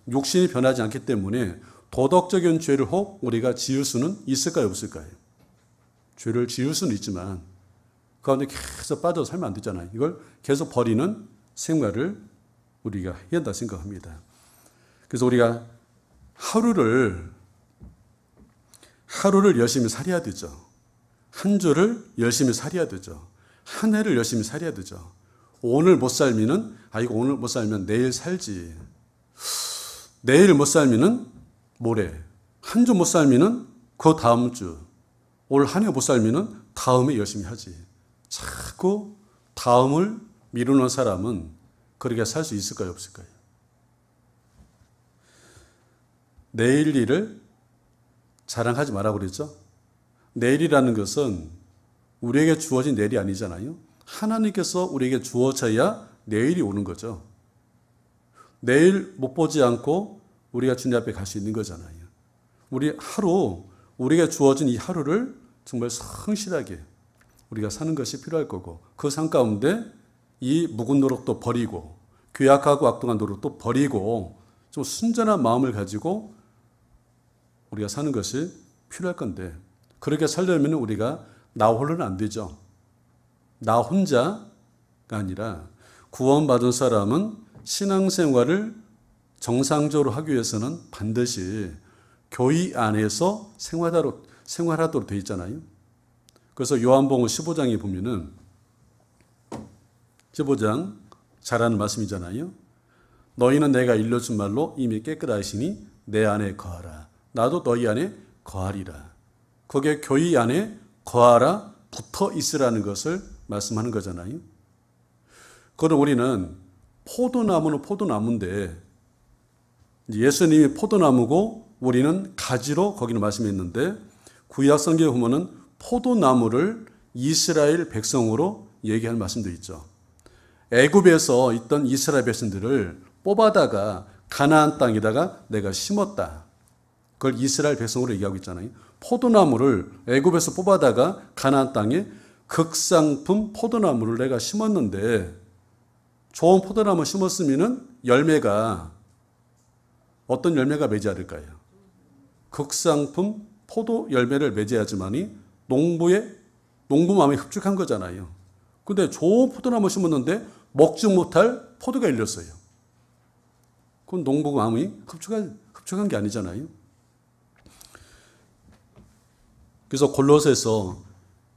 육신이 변하지 않기 때문에 도덕적인 죄를 혹 우리가 지을 수는 있을까요, 없을까요? 죄를 지을 수는 있지만 그 가운데 계속 빠져서 살면 안 되잖아요. 이걸 계속 버리는 생활을 우리가 해야 한다 생각합니다. 그래서 우리가 하루를 하루를 열심히 살아야 되죠. 한 주를 열심히 살아야 되죠. 한 해를 열심히 살아야 되죠. 오늘 못 살면은 아 이거 오늘 못 살면 내일 살지. 내일 못 살면은 모레. 한 주 못 살면은 그 다음 주. 올한해못 살면은 다음에 열심히 하지. 자꾸 다음을 미루는 사람은 그렇게 살 수 있을까요, 없을까요? 내일 일을 자랑하지 말라고 그랬죠? 내일이라는 것은 우리에게 주어진 내일이 아니잖아요. 하나님께서 우리에게 주어져야 내일이 오는 거죠. 내일 못 보지 않고 우리가 주님 앞에 갈 수 있는 거잖아요. 우리 하루, 우리가 주어진 이 하루를 정말 성실하게 우리가 사는 것이 필요할 거고 그 상 가운데 이 묵은 노력도 버리고 귀약하고 악동한 노력도 버리고 좀 순전한 마음을 가지고 우리가 사는 것이 필요할 건데 그렇게 살려면 우리가 나 홀로는 안 되죠. 나 혼자가 아니라 구원받은 사람은 신앙생활을 정상적으로 하기 위해서는 반드시 교회 안에서 생활하도록 생활하도록 돼 있잖아요. 그래서 요한복음 15장에 보면은 15장 잘하는 말씀이잖아요. 너희는 내가 일러준 말로 이미 깨끗하시니 내 안에 거하라. 나도 너희 안에 거하리라. 거기에 교회 안에 거하라 붙어 있으라는 것을 말씀하는 거잖아요. 그건 우리는 포도나무는 포도나무인데 예수님이 포도나무고 우리는 가지로 거기는 말씀했는데 구약 성경에 보면은 포도나무를 이스라엘 백성으로 얘기하는 말씀도 있죠. 애굽에서 있던 이스라엘 백성들을 뽑아다가 가나안 땅에다가 내가 심었다. 그걸 이스라엘 백성으로 얘기하고 있잖아요. 포도나무를 애굽에서 뽑아다가 가나안 땅에 극상품 포도나무를 내가 심었는데 좋은 포도나무 심었으면은 열매가 어떤 열매가 맺지 않을까요? 극상품 포도 열매를 맺어야지만이 농부의 농부 마음에 흡족한 거잖아요. 근데 좋은 포도나무 심었는데 먹지 못할 포도가 열렸어요. 그건 농부 마음이 흡족한, 흡족한 게 아니잖아요. 그래서 골로새서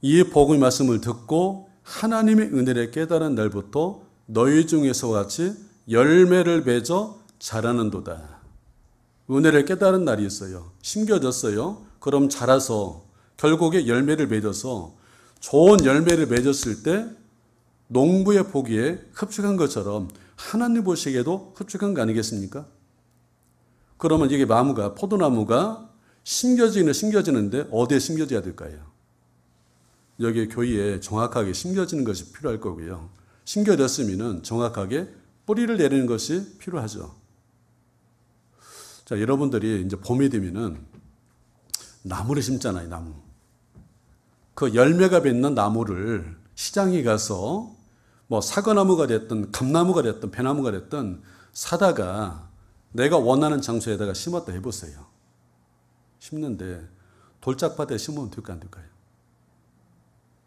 이 복음의 말씀을 듣고 하나님의 은혜를 깨달은 날부터 너희 중에서 같이 열매를 맺어 자라는도다. 은혜를 깨달은 날이 있어요. 심겨졌어요. 그럼 자라서 결국에 열매를 맺어서 좋은 열매를 맺었을 때 농부의 보기에 흡축한 것처럼 하나님 보시기에도 흡축한거 아니겠습니까? 그러면 이게 나무가 포도나무가 심겨지는 심겨지는데 어디에 심겨져야 될까요? 여기 교회에 정확하게 심겨지는 것이 필요할 거고요. 심겨졌으면 정확하게 뿌리를 내리는 것이 필요하죠. 자, 여러분들이 이제 봄이 되면은 나무를 심잖아요, 나무. 그 열매가 맺는 나무를 시장에 가서 뭐 사과나무가 됐든 감나무가 됐든 배나무가 됐든 사다가 내가 원하는 장소에다가 심었다 해보세요. 심는데 돌짝밭에 심으면 될까 안 될까요?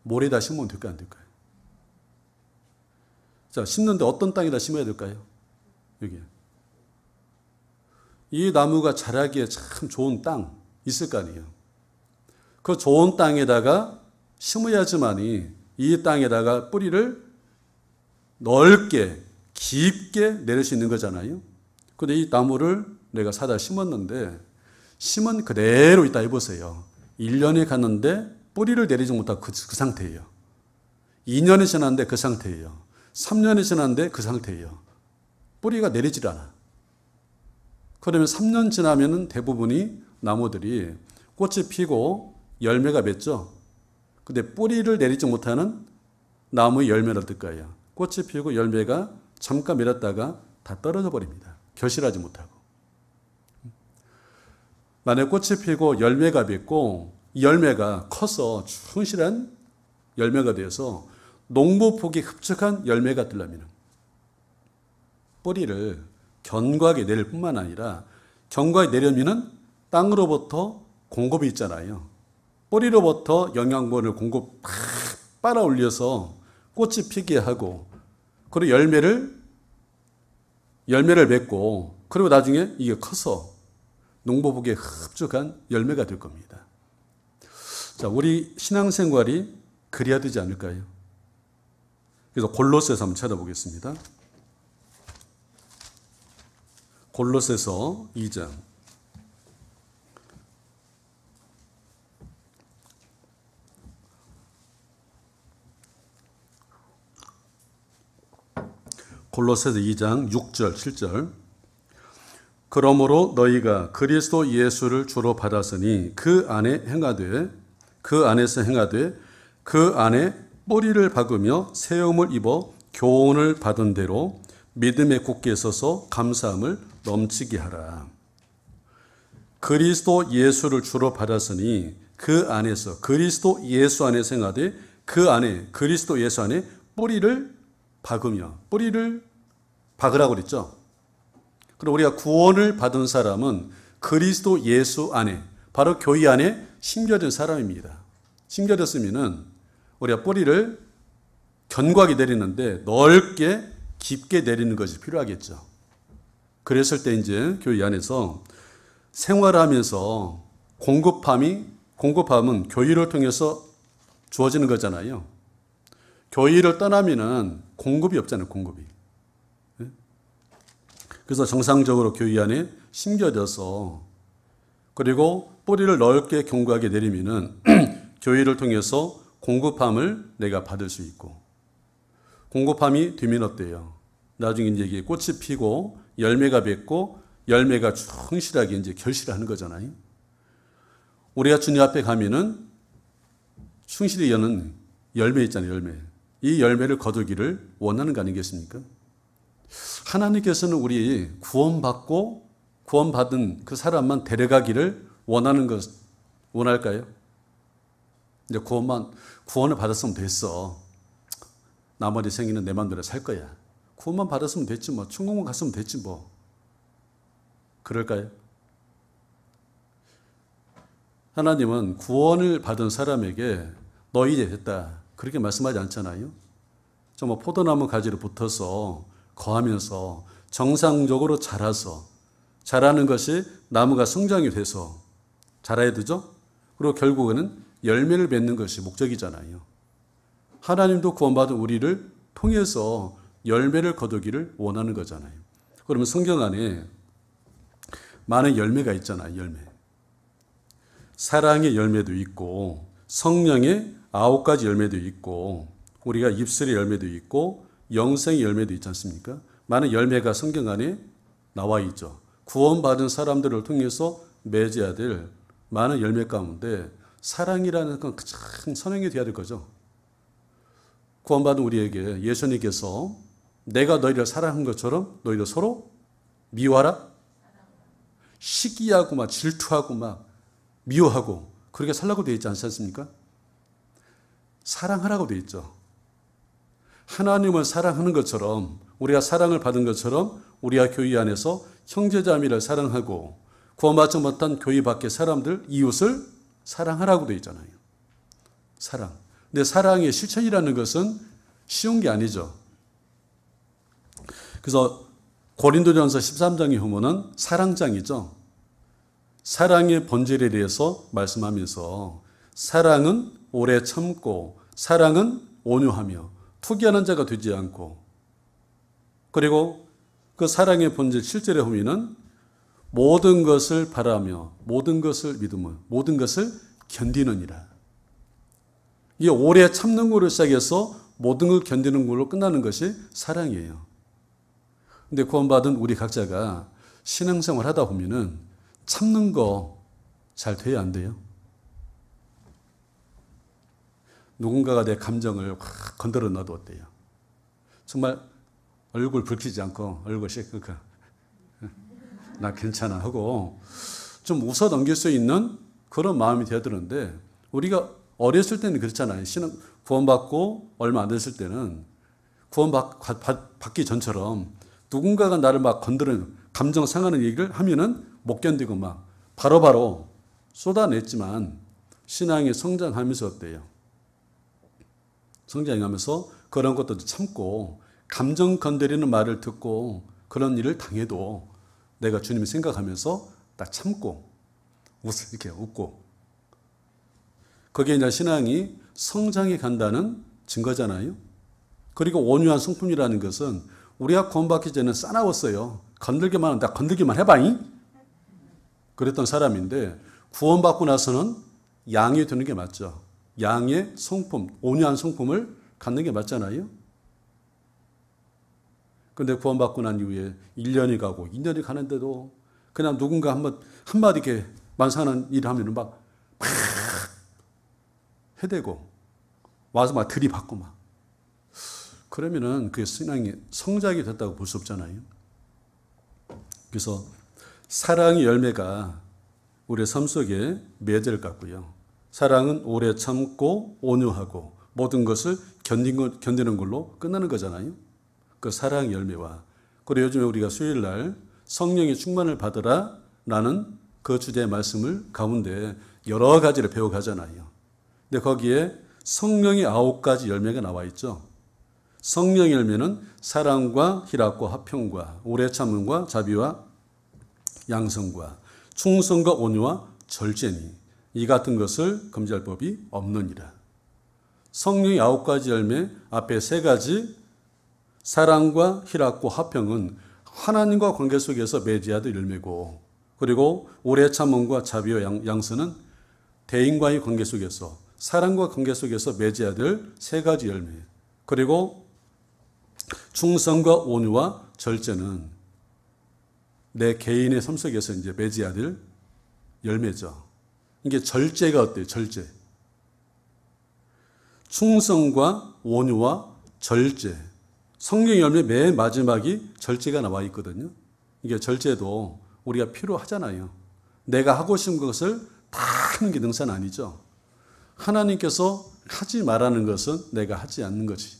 모래다 심으면 될까 안 될까요? 자, 심는데 어떤 땅에다 심어야 될까요? 여기. 이 나무가 자라기에 참 좋은 땅. 있을 거 아니에요. 그 좋은 땅에다가 심어야지만이 이 땅에다가 뿌리를 넓게 깊게 내릴 수 있는 거잖아요. 근데 이 나무를 내가 사다 심었는데 심은 그대로 있다 해보세요. 1년이 갔는데 뿌리를 내리지 못하고 그, 그 상태예요. 2년이 지났는데 그 상태예요. 3년이 지났는데 그 상태예요. 뿌리가 내리질 않아. 그러면 3년 지나면 대부분이 나무들이 꽃이 피고 열매가 맺죠. 근데 뿌리를 내리지 못하는 나무의 열매를 뜻 거예요. 꽃이 피고 열매가 잠깐 맺었다가 다 떨어져 버립니다. 결실하지 못하고. 만약 꽃이 피고 열매가 맺고 열매가 커서 충실한 열매가 되어서 농부폭이 흡착한 열매가 들려면 뿌리를 견과하게 내릴 뿐만 아니라 견과하게 내려면은 땅으로부터 공급이 있잖아요. 뿌리로부터 영양분을 공급 빨아 올려서 꽃이 피게 하고, 그리고 열매를, 열매를 맺고, 그리고 나중에 이게 커서 농부복에 흡족한 열매가 될 겁니다. 자, 우리 신앙생활이 그래야 되지 않을까요? 그래서 골로새서 한번 찾아보겠습니다. 골로새서 2장 골로새서 2장 6절 7절 그러므로 너희가 그리스도 예수를 주로 받았으니 그 안에 행하되 그 안에서 행하되 그 안에 뿌리를 박으며 세움을 입어 교훈을 받은 대로 믿음의 굳게 서서 감사함을 넘치게 하라. 그리스도 예수를 주로 받았으니 그 안에서 그리스도 예수 안에 생하되 그 안에 그리스도 예수 안에 뿌리를 박으며 뿌리를 박으라고 그랬죠. 그리 우리가 구원을 받은 사람은 그리스도 예수 안에 바로 교회 안에 심겨진 사람입니다. 심겨졌으면 우리가 뿌리를 견고하게 내리는데 넓게 깊게 내리는 것이 필요하겠죠. 그랬을 때 이제 교회 안에서 생활하면서 공급함이 공급함은 교회를 통해서 주어지는 거잖아요. 교회를 떠나면은 공급이 없잖아요, 공급이. 그래서 정상적으로 교회 안에 심겨져서 그리고 뿌리를 넓게 견고하게 내리면은 <clears throat> 교회를 통해서 공급함을 내가 받을 수 있고 공급함이 되면 어때요? 나중에 이제 이게 꽃이 피고 열매가 맺고 열매가 충실하게 이제 결실하는 거잖아요. 우리가 주님 앞에 가면은 충실히 여는 열매 있잖아요, 열매. 이 열매를 거두기를 원하는 거 아니겠습니까? 하나님께서는 우리 구원받고 구원받은 그 사람만 데려가기를 원하는 것 원할까요? 이제 구원만 구원을 받았으면 됐어. 나머지 생애는 내 마음대로 살 거야. 구원만 받았으면 됐지 뭐. 천국만 갔으면 됐지 뭐. 그럴까요? 하나님은 구원을 받은 사람에게 너 이제 됐다. 그렇게 말씀하지 않잖아요. 정말 뭐 포도나무 가지로 붙어서 거하면서 정상적으로 자라서 자라는 것이 나무가 성장이 돼서 자라야 되죠? 그리고 결국에는 열매를 맺는 것이 목적이잖아요. 하나님도 구원받은 우리를 통해서 열매를 거두기를 원하는 거잖아요. 그러면 성경 안에 많은 열매가 있잖아요, 열매. 사랑의 열매도 있고, 성령의 아홉 가지 열매도 있고, 우리가 입술의 열매도 있고, 영생 열매도 있지 않습니까? 많은 열매가 성경 안에 나와 있죠. 구원받은 사람들을 통해서 맺어야 될 많은 열매 가운데 사랑이라는 건가 선행이 되어야 될 거죠. 구원받은 우리에게 예수님께서 내가 너희를 사랑한 것처럼 너희도 서로 미워하라. 시기하고 막 질투하고 막 미워하고 그렇게 살라고 되어 있지 않지 않습니까? 사랑하라고 되어 있죠. 하나님을 사랑하는 것처럼 우리가 사랑을 받은 것처럼 우리가 교회 안에서 형제자매를 사랑하고 구원받지 못한 교회 밖의 사람들 이웃을 사랑하라고 되어 있잖아요. 사랑. 근데 사랑의 실천이라는 것은 쉬운 게 아니죠. 그래서 고린도전서 13장에 보면은 사랑장이죠. 사랑의 본질에 대해서 말씀하면서 사랑은 오래 참고 사랑은 온유하며 투기하는 자가 되지 않고 그리고 그 사랑의 본질 실제의보미는 모든 것을 바라며 모든 것을 믿음을 모든 것을 견디는이라 이게 오래 참는 걸로 시작해서 모든 걸 견디는 걸로 끝나는 것이 사랑이에요. 근데 구원받은 우리 각자가 신앙생활 하다 보면은 참는 거 잘 돼야 안 돼요? 누군가가 내 감정을 확 건드려 놔어도어요 정말 얼굴 붉히지 않고 얼굴 씻고 나 괜찮아 하고 좀 웃어 넘길 수 있는 그런 마음이 되어는데 우리가 어렸을 때는 그렇잖아요. 신앙 구원받고 얼마 안 됐을 때는 구원받기 전처럼 누군가가 나를 막건드리 감정 상하는 얘기를 하면은 못 견디고 막 바로바로 바로 쏟아냈지만 신앙이 성장하면서 어때요? 성장하면서 그런 것도 참고 감정 건드리는 말을 듣고 그런 일을 당해도 내가 주님이 생각하면서 딱 참고 웃어 이렇게 웃고 그게 이제 신앙이 성장해 간다는 증거잖아요. 그리고 온유한 성품이라는 것은 우리가 구원받기 전에 싸나웠어요. 건들기만 한다. 건들기만 해봐잉. 그랬던 사람인데 구원받고 나서는 양이 되는 게 맞죠. 양의 성품, 온유한 성품을 갖는 게 맞잖아요. 그런데 구원받고 난 이후에 1년이 가고 2년이 가는데도 그냥 누군가 한번 한마디 이렇게 만사하는 일을 하면 막, 막 해대고 와서 막 들이받고 막 그러면은 그게 신앙이 성장이 됐다고 볼 수 없잖아요. 그래서 사랑의 열매가 우리의 삶 속에 맺을 것 같고요. 사랑은 오래 참고 온유하고 모든 것을 견디는 걸로 끝나는 거잖아요. 그 사랑 열매와 그리고 요즘에 우리가 수요일 날 성령의 충만을 받으라 라는 그 주제의 말씀을 가운데 여러 가지를 배워가잖아요. 근데 거기에 성령의 아홉 가지 열매가 나와 있죠. 성령 열매는 사랑과 희락과 화평과 오래 참음과 자비와 양성과 충성과 온유와 절제니 이 같은 것을 금지할 법이 없느니라. 성령의 아홉 가지 열매 앞에 세 가지 사랑과 희락과 화평은 하나님과 관계 속에서 맺어야도 열매고 그리고 오래 참음과 자비와 양, 스는 대인과의 관계 속에서 사랑과 관계 속에서 맺어야 될세 가지 열매 그리고 충성과 온유와 절제는 내 개인의 삶 속에서 이제 맺어야 될 열매죠. 이게 절제가 어때요? 절제. 충성과 온유와 절제. 성경 열매 맨 마지막이 절제가 나와 있거든요. 이게 절제도 우리가 필요하잖아요. 내가 하고 싶은 것을 다 하는 게 능사는 아니죠. 하나님께서 하지 말라는 것은 내가 하지 않는 거지.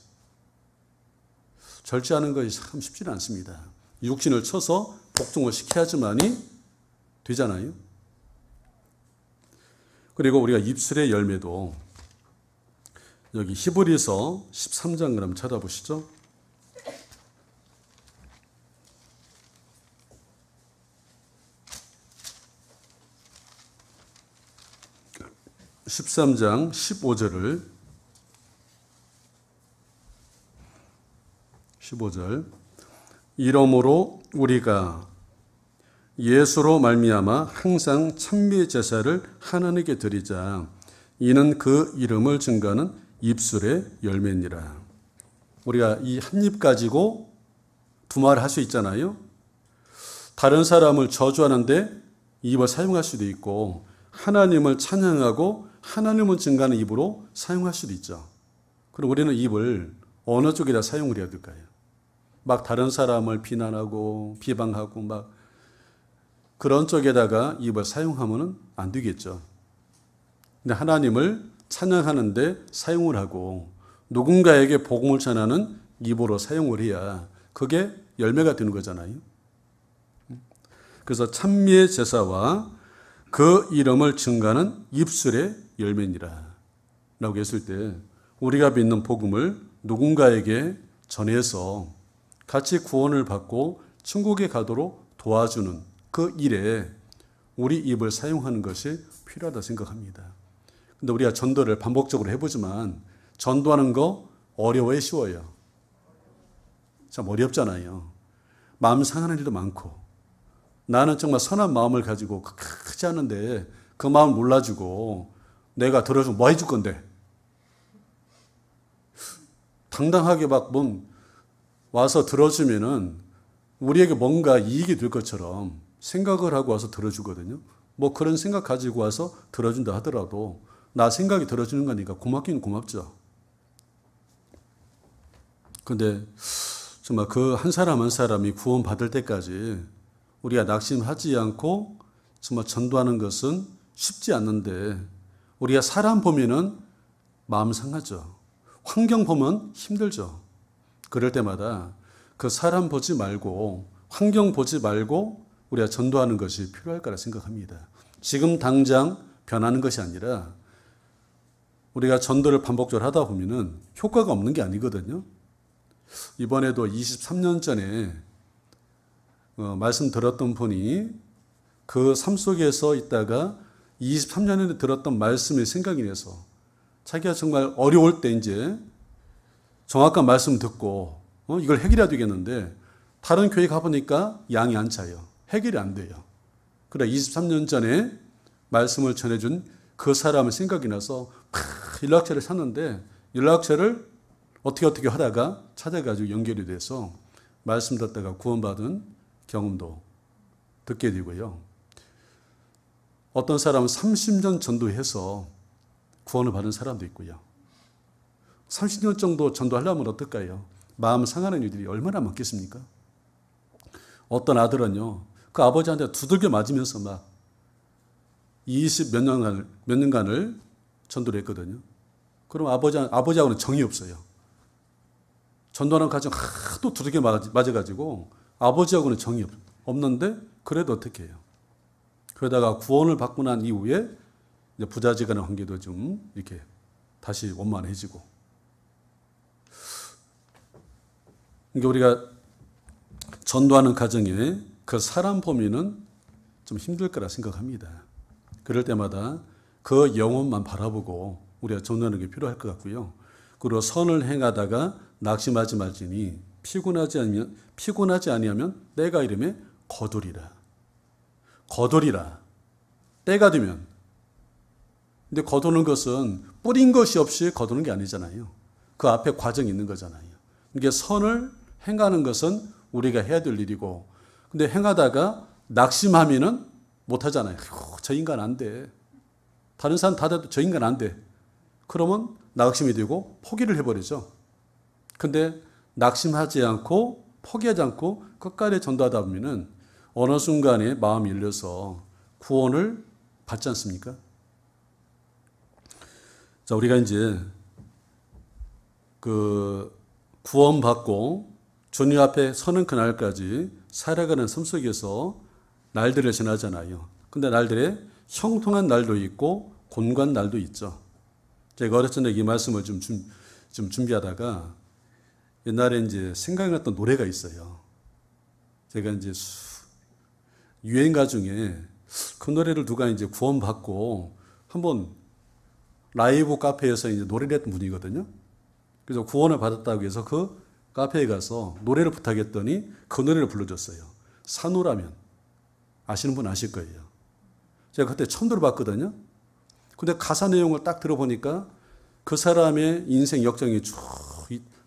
절제하는 것이 참 쉽지는 않습니다. 육신을 쳐서 복종을 시켜야지만이 되잖아요. 그리고 우리가 입술의 열매도 여기 히브리서 13장 그럼 찾아보시죠. (13장 15절을) 15절 이러므로 우리가 예수로 말미암아 항상 찬미 제사를 하나님께 드리자. 이는 그 이름을 증가하는 입술의 열매니라. 우리가 이 한 입 가지고 두말할수 있잖아요. 다른 사람을 저주하는데 입을 사용할 수도 있고 하나님을 찬양하고 하나님을 증가하는 입으로 사용할 수도 있죠. 그럼 우리는 입을 어느 쪽에다 사용을 해야 될까요? 막 다른 사람을 비난하고 비방하고 막 그런 쪽에다가 입을 뭐 사용하면 안 되겠죠. 근데 하나님을 찬양하는데 사용을 하고 누군가에게 복음을 전하는 입으로 사용을 해야 그게 열매가 되는 거잖아요. 그래서 찬미의 제사와 그 이름을 증가하는 입술의 열매니라. 라고 했을 때 우리가 믿는 복음을 누군가에게 전해서 같이 구원을 받고 천국에 가도록 도와주는 그 일에 우리 입을 사용하는 것이 필요하다 생각합니다. 근데 우리가 전도를 반복적으로 해보지만 전도하는 거 어려워요, 쉬워요? 참 어렵잖아요. 마음 상하는 일도 많고 나는 정말 선한 마음을 가지고 크지 않은데 그 마음 몰라주고 내가 들어주면 뭐 해줄 건데? 당당하게 막 뭔 와서 들어주면은 우리에게 뭔가 이익이 될 것처럼 생각을 하고 와서 들어주거든요. 뭐 그런 생각 가지고 와서 들어준다 하더라도 나 생각이 들어주는 거니까 고맙긴 고맙죠. 근데 정말 그 한 사람 한 사람이 구원받을 때까지 우리가 낙심하지 않고 정말 전도하는 것은 쉽지 않는데 우리가 사람 보면은 마음 상하죠. 환경 보면 힘들죠. 그럴 때마다 그 사람 보지 말고 환경 보지 말고 우리가 전도하는 것이 필요할 거라 생각합니다. 지금 당장 변하는 것이 아니라 우리가 전도를 반복적으로 하다 보면은 효과가 없는 게 아니거든요. 이번에도 23년 전에 어, 말씀 들었던 분이 그 삶 속에서 있다가 23년에 들었던 말씀의 생각이 나서 자기가 정말 어려울 때 이제 정확한 말씀 듣고 어, 이걸 해결해야 되겠는데 다른 교회 가보니까 양이 안 차요. 해결이 안 돼요. 그래 23년 전에 말씀을 전해준 그 사람의 생각이 나서 팍 연락처를 찾는데 연락처를 어떻게 어떻게 하다가 찾아가지고 연결이 돼서 말씀 듣다가 구원받은 경험도 듣게 되고요. 어떤 사람은 30년 전도해서 구원을 받은 사람도 있고요. 30년 정도 전도하려면 어떨까요? 마음 상하는 일들이 얼마나 많겠습니까? 어떤 아들은요, 그 아버지한테 두들겨 맞으면서 막 20 몇 년간을, 몇 년간을 전도를 했거든요. 그럼 아버지, 아버지하고는 정이 없어요. 전도하는 과정 하도 두들겨 맞아가지고 아버지하고는 정이 없는데 그래도 어떻게 해요. 그러다가 구원을 받고 난 이후에 부자지간의 관계도 좀 이렇게 다시 원만해지고. 그러 그러니까 우리가 전도하는 과정에 그 사람 범위는 좀 힘들 거라 생각합니다. 그럴 때마다 그 영혼만 바라보고 우리가 전하는 게 필요할 것 같고요. 그리고 선을 행하다가 낙심하지 말지니 피곤하지 않으면 피곤하지 아니하면 때가 이름에 거두리라. 거두리라. 때가 되면. 근데 거두는 것은 뿌린 것이 없이 거두는 게 아니잖아요. 그 앞에 과정이 있는 거잖아요. 이게 선을 행하는 것은 우리가 해야 될 일이고 근데 행하다가 낙심하면은 못 하잖아요. 저 인간 안 돼. 다른 사람 다 돼도 저 인간 안 돼. 그러면 낙심이 되고 포기를 해버리죠. 근데 낙심하지 않고 포기하지 않고 끝까지 전도하다 보면은 어느 순간에 마음이 열려서 구원을 받지 않습니까? 자, 우리가 이제 그 구원받고 주님 앞에 서는 그날까지 살아가는 삶 속에서 날들을 지나잖아요. 근데 날들에 형통한 날도 있고 곤고한 날도 있죠. 제가 어렸을 때 이 말씀을 좀, 준, 좀 준비하다가 옛날에 이제 생각났던 노래가 있어요. 제가 이제 유행가 중에 그 노래를 누가 이제 구원받고 한번 라이브 카페에서 이제 노래를 했던 분이거든요. 그래서 구원을 받았다고 해서 그 카페에 가서 노래를 부탁했더니 그 노래를 불러줬어요. 산호라면. 아시는 분 아실 거예요. 제가 그때 처음 들어봤거든요. 근데 가사 내용을 딱 들어보니까 그 사람의 인생 역정이 쭉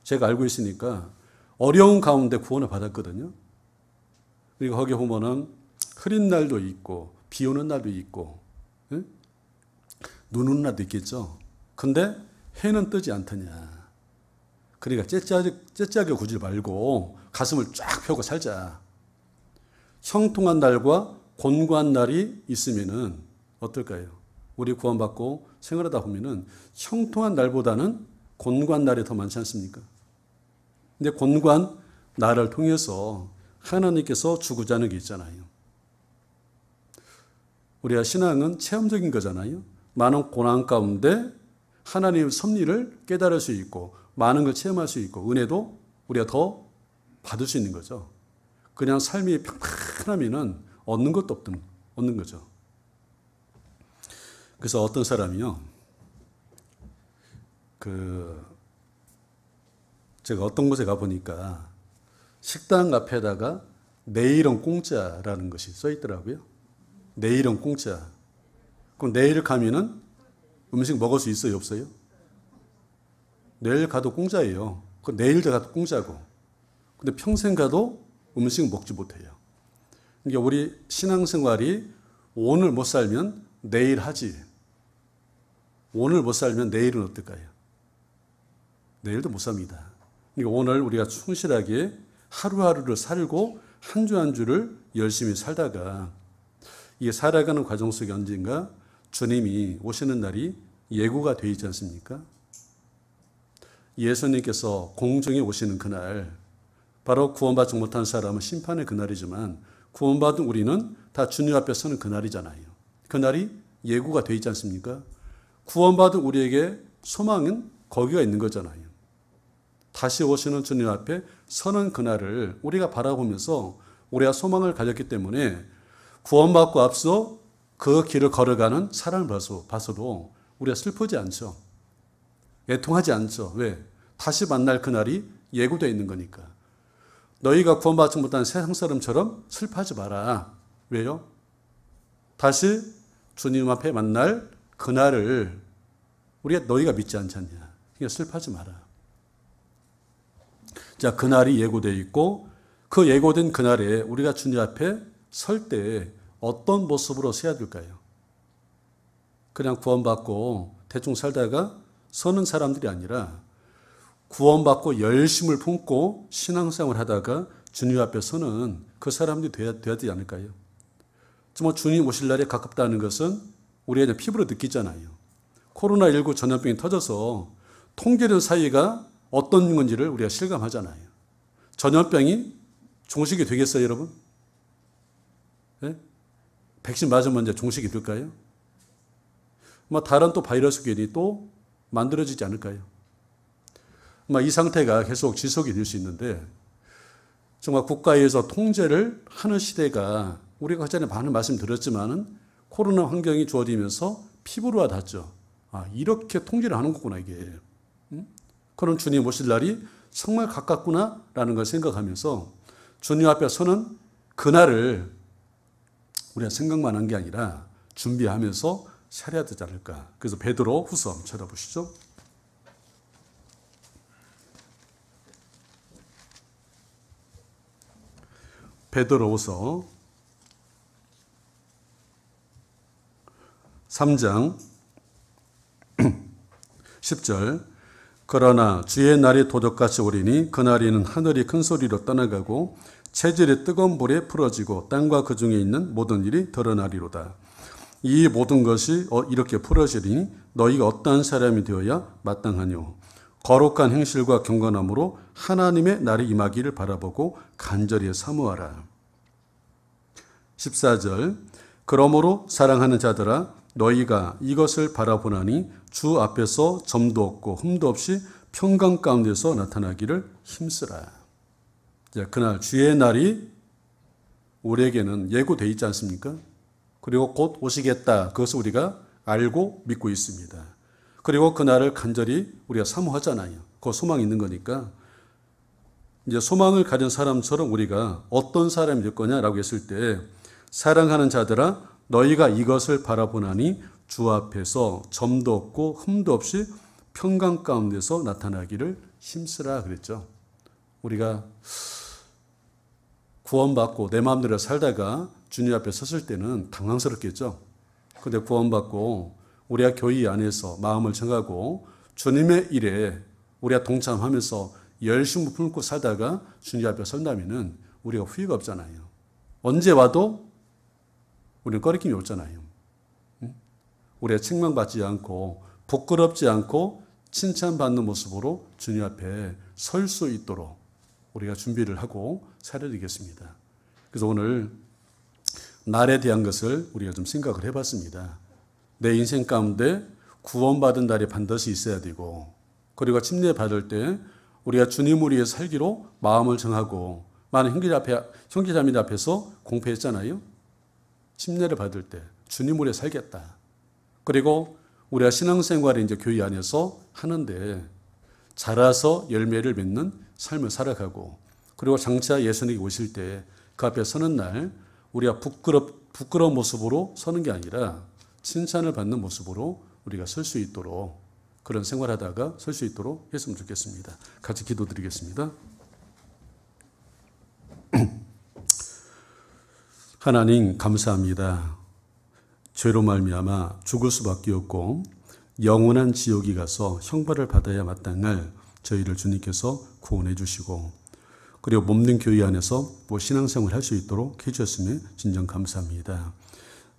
제가 알고 있으니까 어려운 가운데 구원을 받았거든요. 그리고 거기 보면은 흐린 날도 있고 비 오는 날도 있고 눈 오는 날도 있겠죠. 근데 해는 뜨지 않더냐. 그러니까 째짜하게 굴지 말고 가슴을 쫙 펴고 살자. 형통한 날과 곤고한 날이 있으면은 어떨까요? 우리 구원받고 생활하다 보면은 형통한 날보다는 곤고한 날이 더 많지 않습니까? 근데 곤고한 날을 통해서 하나님께서 주고자 는게 있잖아요. 우리가 신앙은 체험적인 거잖아요. 많은 고난 가운데 하나님의 섭리를 깨달을 수 있고 많은 걸 체험할 수 있고 은혜도 우리가 더 받을 수 있는 거죠. 그냥 삶이 평탄하면은 얻는 것도 없던 얻는 거죠. 그래서 어떤 사람이요, 그 제가 어떤 곳에 가 보니까 식당 앞에다가 내일은 공짜라는 것이 써 있더라고요. 내일은 공짜. 그럼 내일 가면은 음식 먹을 수 있어요, 없어요? 내일 가도 공짜예요. 그 내일 가도 공짜고. 근데 평생 가도 음식 먹지 못해요. 그러니까 우리 신앙생활이 오늘 못 살면 내일 하지. 오늘 못 살면 내일은 어떨까요? 내일도 못 삽니다. 그러니까 오늘 우리가 충실하게 하루하루를 살고 한 주한 한 주를 열심히 살다가 이 살아가는 과정 속에 언젠가 주님이 오시는 날이 예고가 되어 있지 않습니까? 예수님께서 공중에 오시는 그날, 바로 구원받지 못한 사람은 심판의 그날이지만 구원받은 우리는 다 주님 앞에 서는 그날이잖아요. 그날이 예고가 되어 있지 않습니까? 구원받은 우리에게 소망은 거기가 있는 거잖아요. 다시 오시는 주님 앞에 서는 그날을 우리가 바라보면서 우리가 소망을 가졌기 때문에 구원받고 앞서 그 길을 걸어가는 사람을 봐서, 봐서도 우리가 슬프지 않죠. 애통하지 않죠. 왜? 다시 만날 그날이 예고되어 있는 거니까. 너희가 구원받지 못한 세상 사람처럼 슬퍼하지 마라. 왜요? 다시 주님 앞에 만날 그날을 우리가 너희가 믿지 않잖냐. 그러니까 슬퍼하지 마라. 자, 그날이 예고되어 있고 그 예고된 그날에 우리가 주님 앞에 설 때 어떤 모습으로 서야 될까요? 그냥 구원받고 대충 살다가 서는 사람들이 아니라 구원받고 열심을 품고 신앙생활 하다가 주님 앞에 서는 그 사람들이 돼야, 돼야 되지 않을까요? 정말 뭐 주님 오실 날에 가깝다는 것은 우리가 피부로 느끼잖아요. 코로나19 전염병이 터져서 통제된 사이가 어떤 건지를 우리가 실감하잖아요. 전염병이 종식이 되겠어요, 여러분? 네? 백신 맞으면 이제 종식이 될까요? 아 다른 또 바이러스균이 또 만들어지지 않을까요? 아마 이 상태가 계속 지속이 될 수 있는데 정말 국가에서 통제를 하는 시대가 우리가 전에 많은 말씀 드렸지만은 코로나 환경이 주어지면서 피부로 와 닿죠. 아 이렇게 통제를 하는 거구나 이게. 음? 그런 주님 오실 날이 정말 가깝구나라는 걸 생각하면서 주님 앞에 서는 그날을 우리가 생각만 한 게 아니라 준비하면서 차려야 되지 않을까. 그래서 베드로 후서 한번 쳐다보시죠. 베드로후서 3장 10절 그러나 주의 날이 도적같이 오리니 그날에는 하늘이 큰 소리로 떠나가고 체질이 뜨거운 불에 풀어지고 땅과 그 중에 있는 모든 일이 드러나리로다. 이 모든 것이 어, 이렇게 풀어지리니 너희가 어떠한 사람이 되어야 마땅하뇨. 거룩한 행실과 경건함으로 하나님의 날이 임하기를 바라보고 간절히 사모하라. 14절 그러므로 사랑하는 자들아 너희가 이것을 바라보나니 주 앞에서 점도 없고 흠도 없이 평강 가운데서 나타나기를 힘쓰라. 그날 주의 날이 우리에게는 예고되어 있지 않습니까? 그리고 곧 오시겠다. 그것을 우리가 알고 믿고 있습니다. 그리고 그날을 간절히 우리가 사모하잖아요. 그 소망이 있는 거니까. 이제 소망을 가진 사람처럼 우리가 어떤 사람이 될 거냐라고 했을 때 사랑하는 자들아 너희가 이것을 바라보나니 주 앞에서 점도 없고 흠도 없이 평강 가운데서 나타나기를 힘쓰라 그랬죠. 우리가 구원받고 내 마음대로 살다가 주님 앞에 섰을 때는 당황스럽겠죠. 근데 구원받고 우리가 교회 안에서 마음을 정하고 주님의 일에 우리가 동참하면서 열심히 품고 살다가 주님 앞에 선다면 우리가 후회가 없잖아요. 언제 와도 우리는 꺼리낌이 없잖아요. 우리가 책망받지 않고 부끄럽지 않고 칭찬받는 모습으로 주님 앞에 설 수 있도록 우리가 준비를 하고 살아야 되겠습니다. 그래서 오늘 날에 대한 것을 우리가 좀 생각을 해봤습니다. 내 인생 가운데 구원받은 날이 반드시 있어야 되고, 그리고 침례받을 때 우리가 주님을 위해 살기로 마음을 정하고, 많은 형제자 앞에, 형제자매 앞에서 공표했잖아요. 침례를 받을 때 주님을 위해 살겠다. 그리고 우리가 신앙생활을 이제 교회 안에서 하는데, 자라서 열매를 맺는 삶을 살아가고, 그리고 장차 예수님이 오실 때 그 앞에 서는 날 우리가 부끄러, 부끄러운 모습으로 서는 게 아니라 칭찬을 받는 모습으로 우리가 설 수 있도록 그런 생활하다가 설 수 있도록 했으면 좋겠습니다. 같이 기도드리겠습니다. <clears throat> 하나님 감사합니다. 죄로 말미암아 죽을 수밖에 없고 영원한 지옥에 가서 형벌을 받아야 마땅할 저희를 주님께서 구원해 주시고 그리고 몸된 교회 안에서 또 뭐 신앙생활을 할 수 있도록 해주셨으면 진정 감사합니다.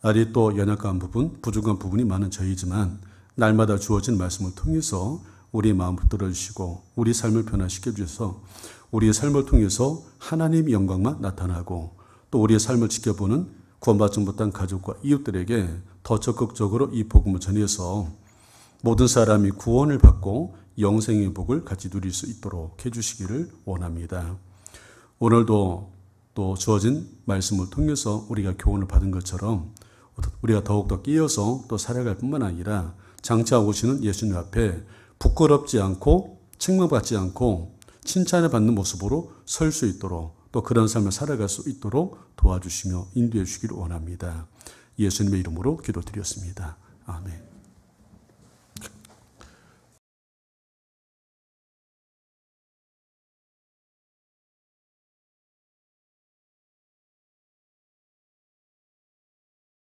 아리 또 연약한 부분, 부족한 부분이 많은 저희지만 날마다 주어진 말씀을 통해서 우리 마음 붙들어 주시고 우리 삶을 변화시켜 주셔서 우리의 삶을 통해서 하나님 영광만 나타나고 또 우리의 삶을 지켜보는 구원받지 못한 가족과 이웃들에게 더 적극적으로 이 복음을 전해서 모든 사람이 구원을 받고 영생의 복을 같이 누릴 수 있도록 해주시기를 원합니다. 오늘도 또 주어진 말씀을 통해서 우리가 교훈을 받은 것처럼 우리가 더욱더 끼어서 또 살아갈 뿐만 아니라 장차 오시는 예수님 앞에 부끄럽지 않고 책망받지 않고 칭찬을 받는 모습으로 설 수 있도록 또 그런 삶을 살아갈 수 있도록 도와주시며 인도해 주시기를 원합니다. 예수님의 이름으로 기도드렸습니다. 아멘.